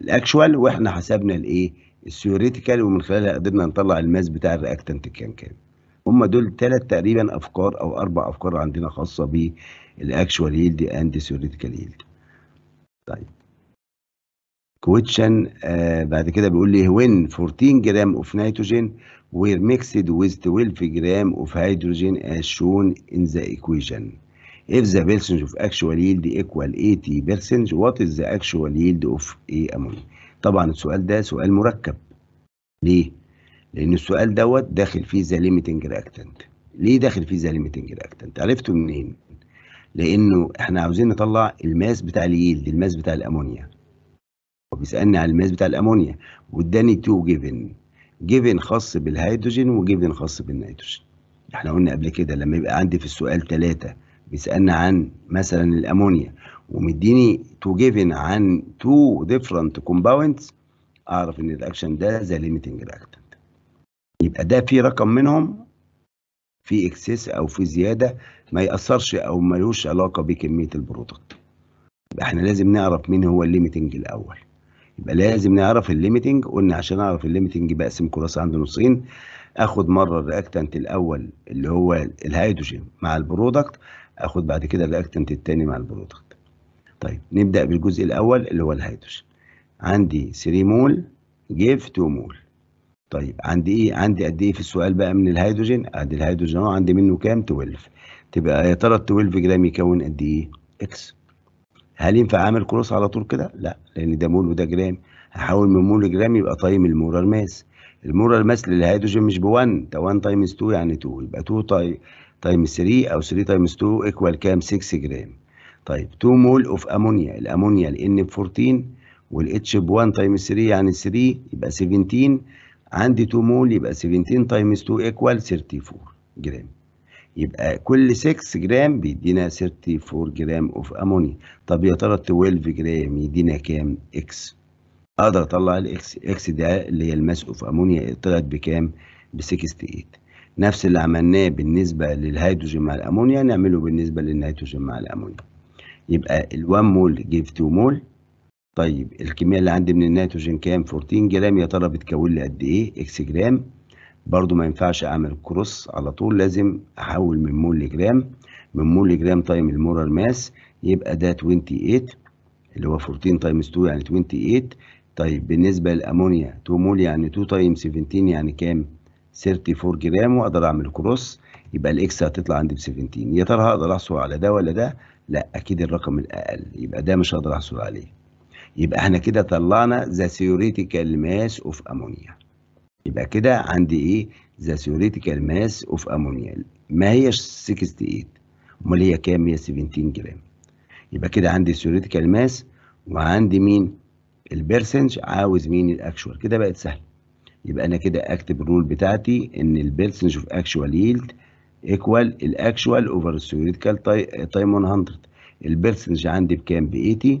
الاكشوال واحنا حسبنا الايه الثيوريتيكال ومن خلالها قدرنا نطلع الماس بتاع الرياكتنت كام كام هم دول ثلاث تقريبا افكار او اربع افكار عندنا خاصه بالاكشوال يلد اند ثيوريتيكال يلد طيب كويتشن آه بعد كده بيقول لي when 14 جرام of nitrogen were mixed with 12 جرام of hydrogen as shown in the equation If the percentage of actual yield equal 80% what is the actual yield of A ammonia طبعا السؤال ده سؤال مركب ليه؟ لأن السؤال دوت داخل فيه ذا ليميتنج رياكتنت ليه داخل فيه ذا ليميتنج رياكتنت؟ عرفته منين؟ لأنه احنا عاوزين نطلع الماس بتاع اليلد الماس بتاع الأمونيا وبيسألني على الماس بتاع الأمونيا واداني تو جيفن جيفن خاص بالهيدروجين وجيفن خاص بالنيتروجين احنا قلنا قبل كده لما يبقى عندي في السؤال ثلاثة بيسالنا عن مثلا الامونيا ومديني تو جيفن عن تو ديفرنت كومباوندز اعرف ان الاكشن ده ذا ليميتنج رياكتنت يبقى ده في رقم منهم في اكسس او في زياده ما ياثرش او ملوش علاقه بكميه البرودكت يبقى احنا لازم نعرف مين هو الليميتنج الاول يبقى لازم نعرف الليميتنج قلنا عشان اعرف الليميتنج بقسم كراسه عنده نصين اخد مره الرياكتنت الاول اللي هو الهيدروجين مع البرودكت اخد بعد كده الرياكتنت الثاني مع البرودكت طيب نبدا بالجزء الاول اللي هو الهيدروجين عندي 3 مول جيف 2 مول طيب عندي ايه عندي قد ايه في السؤال بقى من الهيدروجين ادي الهيدروجين اهو عندي منه كام 12 تبقى يا ترى ال 12 جرام يكون قد ايه اكس هل ينفع اعمل كروس على طول كده لا لان ده مول وده جرام هحول من مول جرام يبقى طايم المورال ماس المورال ماس للهيدروجين مش ب1 ده 1 تايمز 2 يعني 2 يبقى 2 طايم تايمز 3 او 3 تايمز 2 ايكوال كام 6 جرام طيب 2 مول اوف امونيا الامونيا الان ب 14 والاتش ب 1 تايمز 3 يعني 3 يبقى 17 عندي 2 مول يبقى 17 تايمز 2 ايكوال 34 جرام يبقى كل 6 جرام بيدينا 34 جرام اوف امونيا طب يا ترى 12 جرام يدينا كام اكس اقدر اطلع الاكس اكس ده اللي هي الماس اوف امونيا طلعت بكام ب 68 نفس اللي عملناه بالنسبة للهيدروجين مع الأمونيا نعمله بالنسبة للنيتروجين مع الأمونيا يبقى ال1 مول جيف 2 مول طيب الكمية اللي عندي من النيتروجين كام 14 جرام يا ترى بتكون لي قد إيه اكس جرام برضو ما ينفعش أعمل كروس على طول لازم أحول من مول لجرام من مول لجرام تايم المورال ماس يبقى ده 28 اللي هو 14 تايمز 2 يعني 28 طيب بالنسبة للأمونيا 2 مول يعني 2 تايم 17 يعني كام 34 جرام واقدر اعمل كروس يبقى الاكس هتطلع عندي ب 17 يا ترى هقدر احصل على ده ولا ده؟ لا اكيد الرقم الاقل يبقى ده مش هقدر احصل عليه. يبقى احنا كده طلعنا ذا ثيوريتيكال ماس اوف امونيا. يبقى كده عندي ايه؟ ذا ثيوريتيكال ماس اوف امونيا ما هيش 68 امال هي كام؟ هي 17 جرام. يبقى كده عندي ثيوريتيكال ماس وعندي مين؟ البرسنج عاوز مين الاكشوال كده بقت سهله. يبقى انا كده اكتب الرول بتاعتي ان البيرسنج اوف اكشوال ييلد ايكوال الاكشوال اوفر الثيوريتيكال تايم 100 البيرسنج عندي بكام ب 80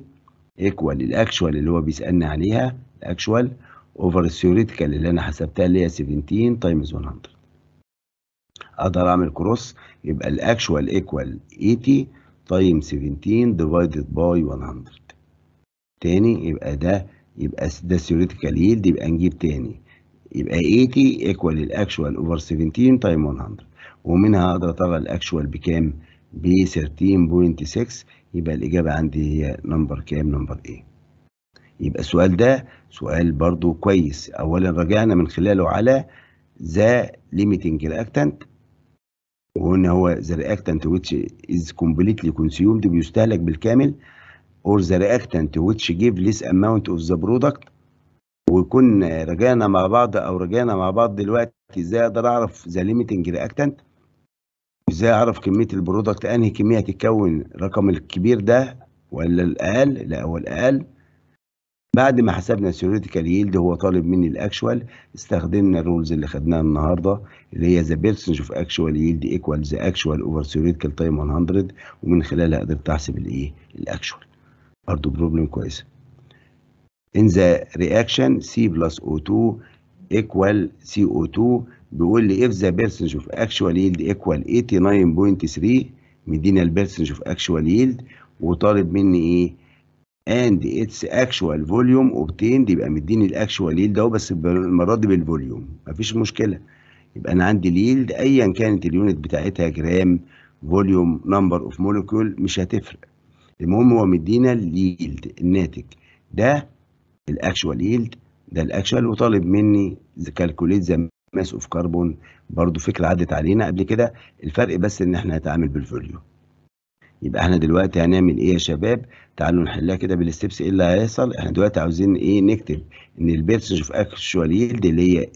ايكوال الاكشوال اللي هو بيسالني عليها الاكشوال اوفر الثيوريتيكال اللي انا حسبتها اللي هي 17 تايمز 100 اقدر اعمل كروس يبقى الاكشوال ايكوال 80 تايم 17 ديفايدد باي 100 تاني يبقى ده يبقى ده الثيوريتيكال ييلد يبقى نجيب تاني يبقى 80 ايكوال الاكشوال اوفر 17 تايم 100 ومنها اقدر اطلع الاكشوال بكام؟ ب 13.6 يبقى الاجابه عندي هي نمبر كام؟ نمبر ايه؟ يبقى السؤال ده سؤال برضو كويس اولا راجعنا من خلاله على ذا ليميتنج ريأكتنت وقلنا هو ذا ريأكتنت ويتش از كومبليتلي كونسيومد بيستهلك بالكامل or the reactant which give less amount of the product ويكون رجعنا مع بعض او رجعنا مع بعض دلوقتي ازاي اقدر اعرف ذا ليميتنج رياكتنت ازاي اعرف كميه البرودكت انهي كميه هتتكون رقم الكبير ده ولا الاقل لا هو الاقل بعد ما حسبنا ثيوريتيكال ييلد هو طالب مني الاكشوال استخدمنا الرولز اللي خدناها النهارده اللي هي ذا بيرسنج اوف اكشوال ييلد ايكوال ذا اكشوال اوفر ثيوريتيكال تايم 100 ومن خلالها قدرت احسب الايه الاكشوال برضه بروبلم كويسه in the reaction C plus O2 equal CO2 بيقول لي if the percentage of actual yield equal 89.3 مدينا البرسنج of actual yield وطالب مني ايه and its actual volume obtained يبقى مديني الاكشوال ييلد اهو بس المره دي بالفوليوم مفيش مشكله يبقى انا عندي اليلد ايا كانت اليونت بتاعتها جرام فوليوم نمبر اوف موليكول مش هتفرق المهم هو مدينا اليلد الناتج ده الاكشوال يلد ده الاكشوال وطالب مني كالكوليت ذا ماس اوف كربون برضو فكره عدت علينا قبل كده الفرق بس ان احنا هنتعامل بالفوليوم يبقى احنا دلوقتي هنعمل ايه يا شباب تعالوا نحلها كده بالستبس ايه اللي هيحصل احنا دلوقتي عاوزين ايه نكتب ان البيرسنج اوف اكشوال يلد اللي هي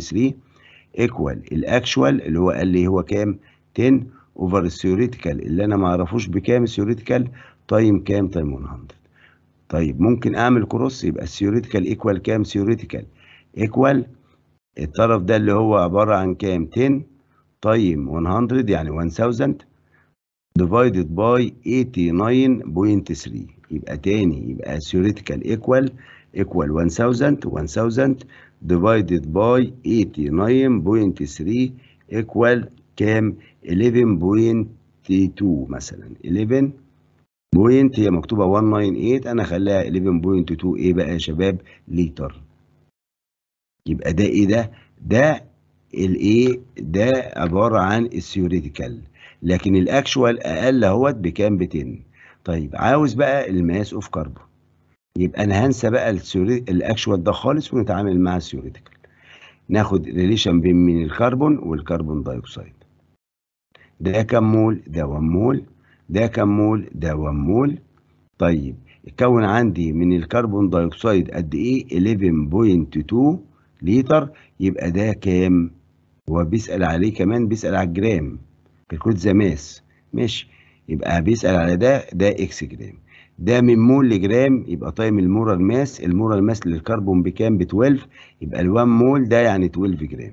89.3 ايكوال الاكشوال اللي هو قال لي هو كام 10 اوفر الثيوريتيكال اللي انا ما اعرفوش بكام الثيوريتيكال تايم كام تايم 100 طيب ممكن اعمل كروس يبقى الثيوريتيكال ايكوال كام ثيوريتيكال ايكوال الطرف ده اللي هو عباره عن كام 10 طيب 100 يعني 1000 divided by 89.3 يبقى تاني يبقى theoretical equal equal 1000 1000 divided by 89.3 equal كام 11.2 مثلا 11 بوينت هي مكتوبة 198 أنا خليها 11.2 إيه بقى يا شباب لتر يبقى ده إيه ده؟ ده الإيه ده عبارة عن الثيوريتيكال لكن الأكشوال أقل أهوت بكام؟ ب 10 طيب عاوز بقى الماس أوف كربون يبقى أنا هنسى بقى الأكشوال ده خالص ونتعامل مع الثيوريتيكال ناخد ريليشن بين من الكربون والكربون دايوكسيد ده كم مول؟ ده 1 مول ده كام مول ده 1 مول طيب اتكون عندي من الكربون دايوكسيد قد ايه 11.2 لتر يبقى ده كام هو بيسأل عليه كمان بيسأل على الجرام الكود زماس ماس ماشي يبقى بيسأل على ده ده اكس جرام ده من مول لجرام يبقى طيب المورال ماس المورال ماس للكربون بكام ب 12 يبقى ال1 مول ده يعني 12 جرام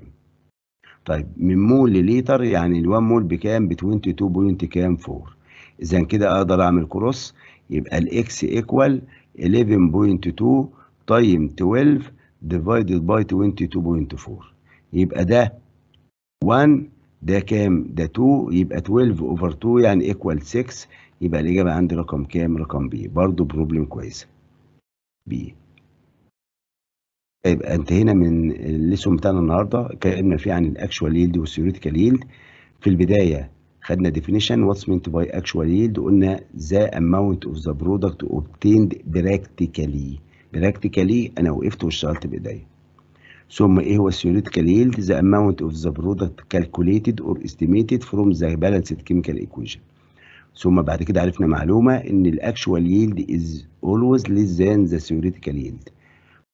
طيب من مول لليتر يعني ال1 مول بكام ب 22 بوينت كام 4 اذا كده اقدر اعمل كروس يبقى الاكس ايكوال 11.2 تايم 12 ديفايدد باي 22.4 يبقى ده 1 ده كام ده 2 يبقى 12 اوفر 2 يعني ايكوال 6 يبقى الاجابه عندي رقم كام رقم بي برضو بروبلم كويسه بي يبقى انتهينا من الليسون بتاعنا النهارده اتكلمنا فيه عن الاكشوال يلد والثيوريتيكال يلد في البدايه خدنا definition what's meant by actual yield قلنا the amount of the product obtained practically practically أنا وقفت واشتغلت بإيديا ثم إيه هو theoretical yield the amount of the product calculated or estimated from the balanced chemical equation ثم بعد كده عرفنا معلومة إن الأكشوال yield is always less than the theoretical yield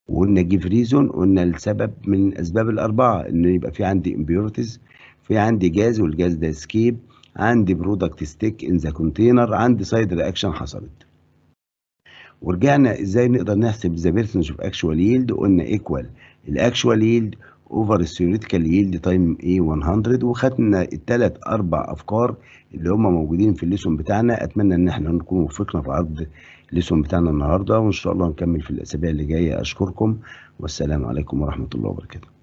وقلنا give reason قلنا السبب من الأسباب الأربعة إن يبقى في عندي impurities في عندي جاز والجاز ده escape عندي برودكت ستيك ان ذا كونتينر عندي سايد رياكشن حصلت ورجعنا ازاي نقدر نحسب ذا بيرسنج اوف اكشوال ييلد قلنا ايكوال الاكشوال ييلد اوفر الثيوريتيكال ييلد تايم اي 100 وخدنا الثلاث اربع افكار اللي هم موجودين في الليسون بتاعنا اتمنى ان احنا نكون وفقنا في عرض الليسون بتاعنا النهارده وان شاء الله نكمل في الاسابيع اللي جايه اشكركم والسلام عليكم ورحمه الله وبركاته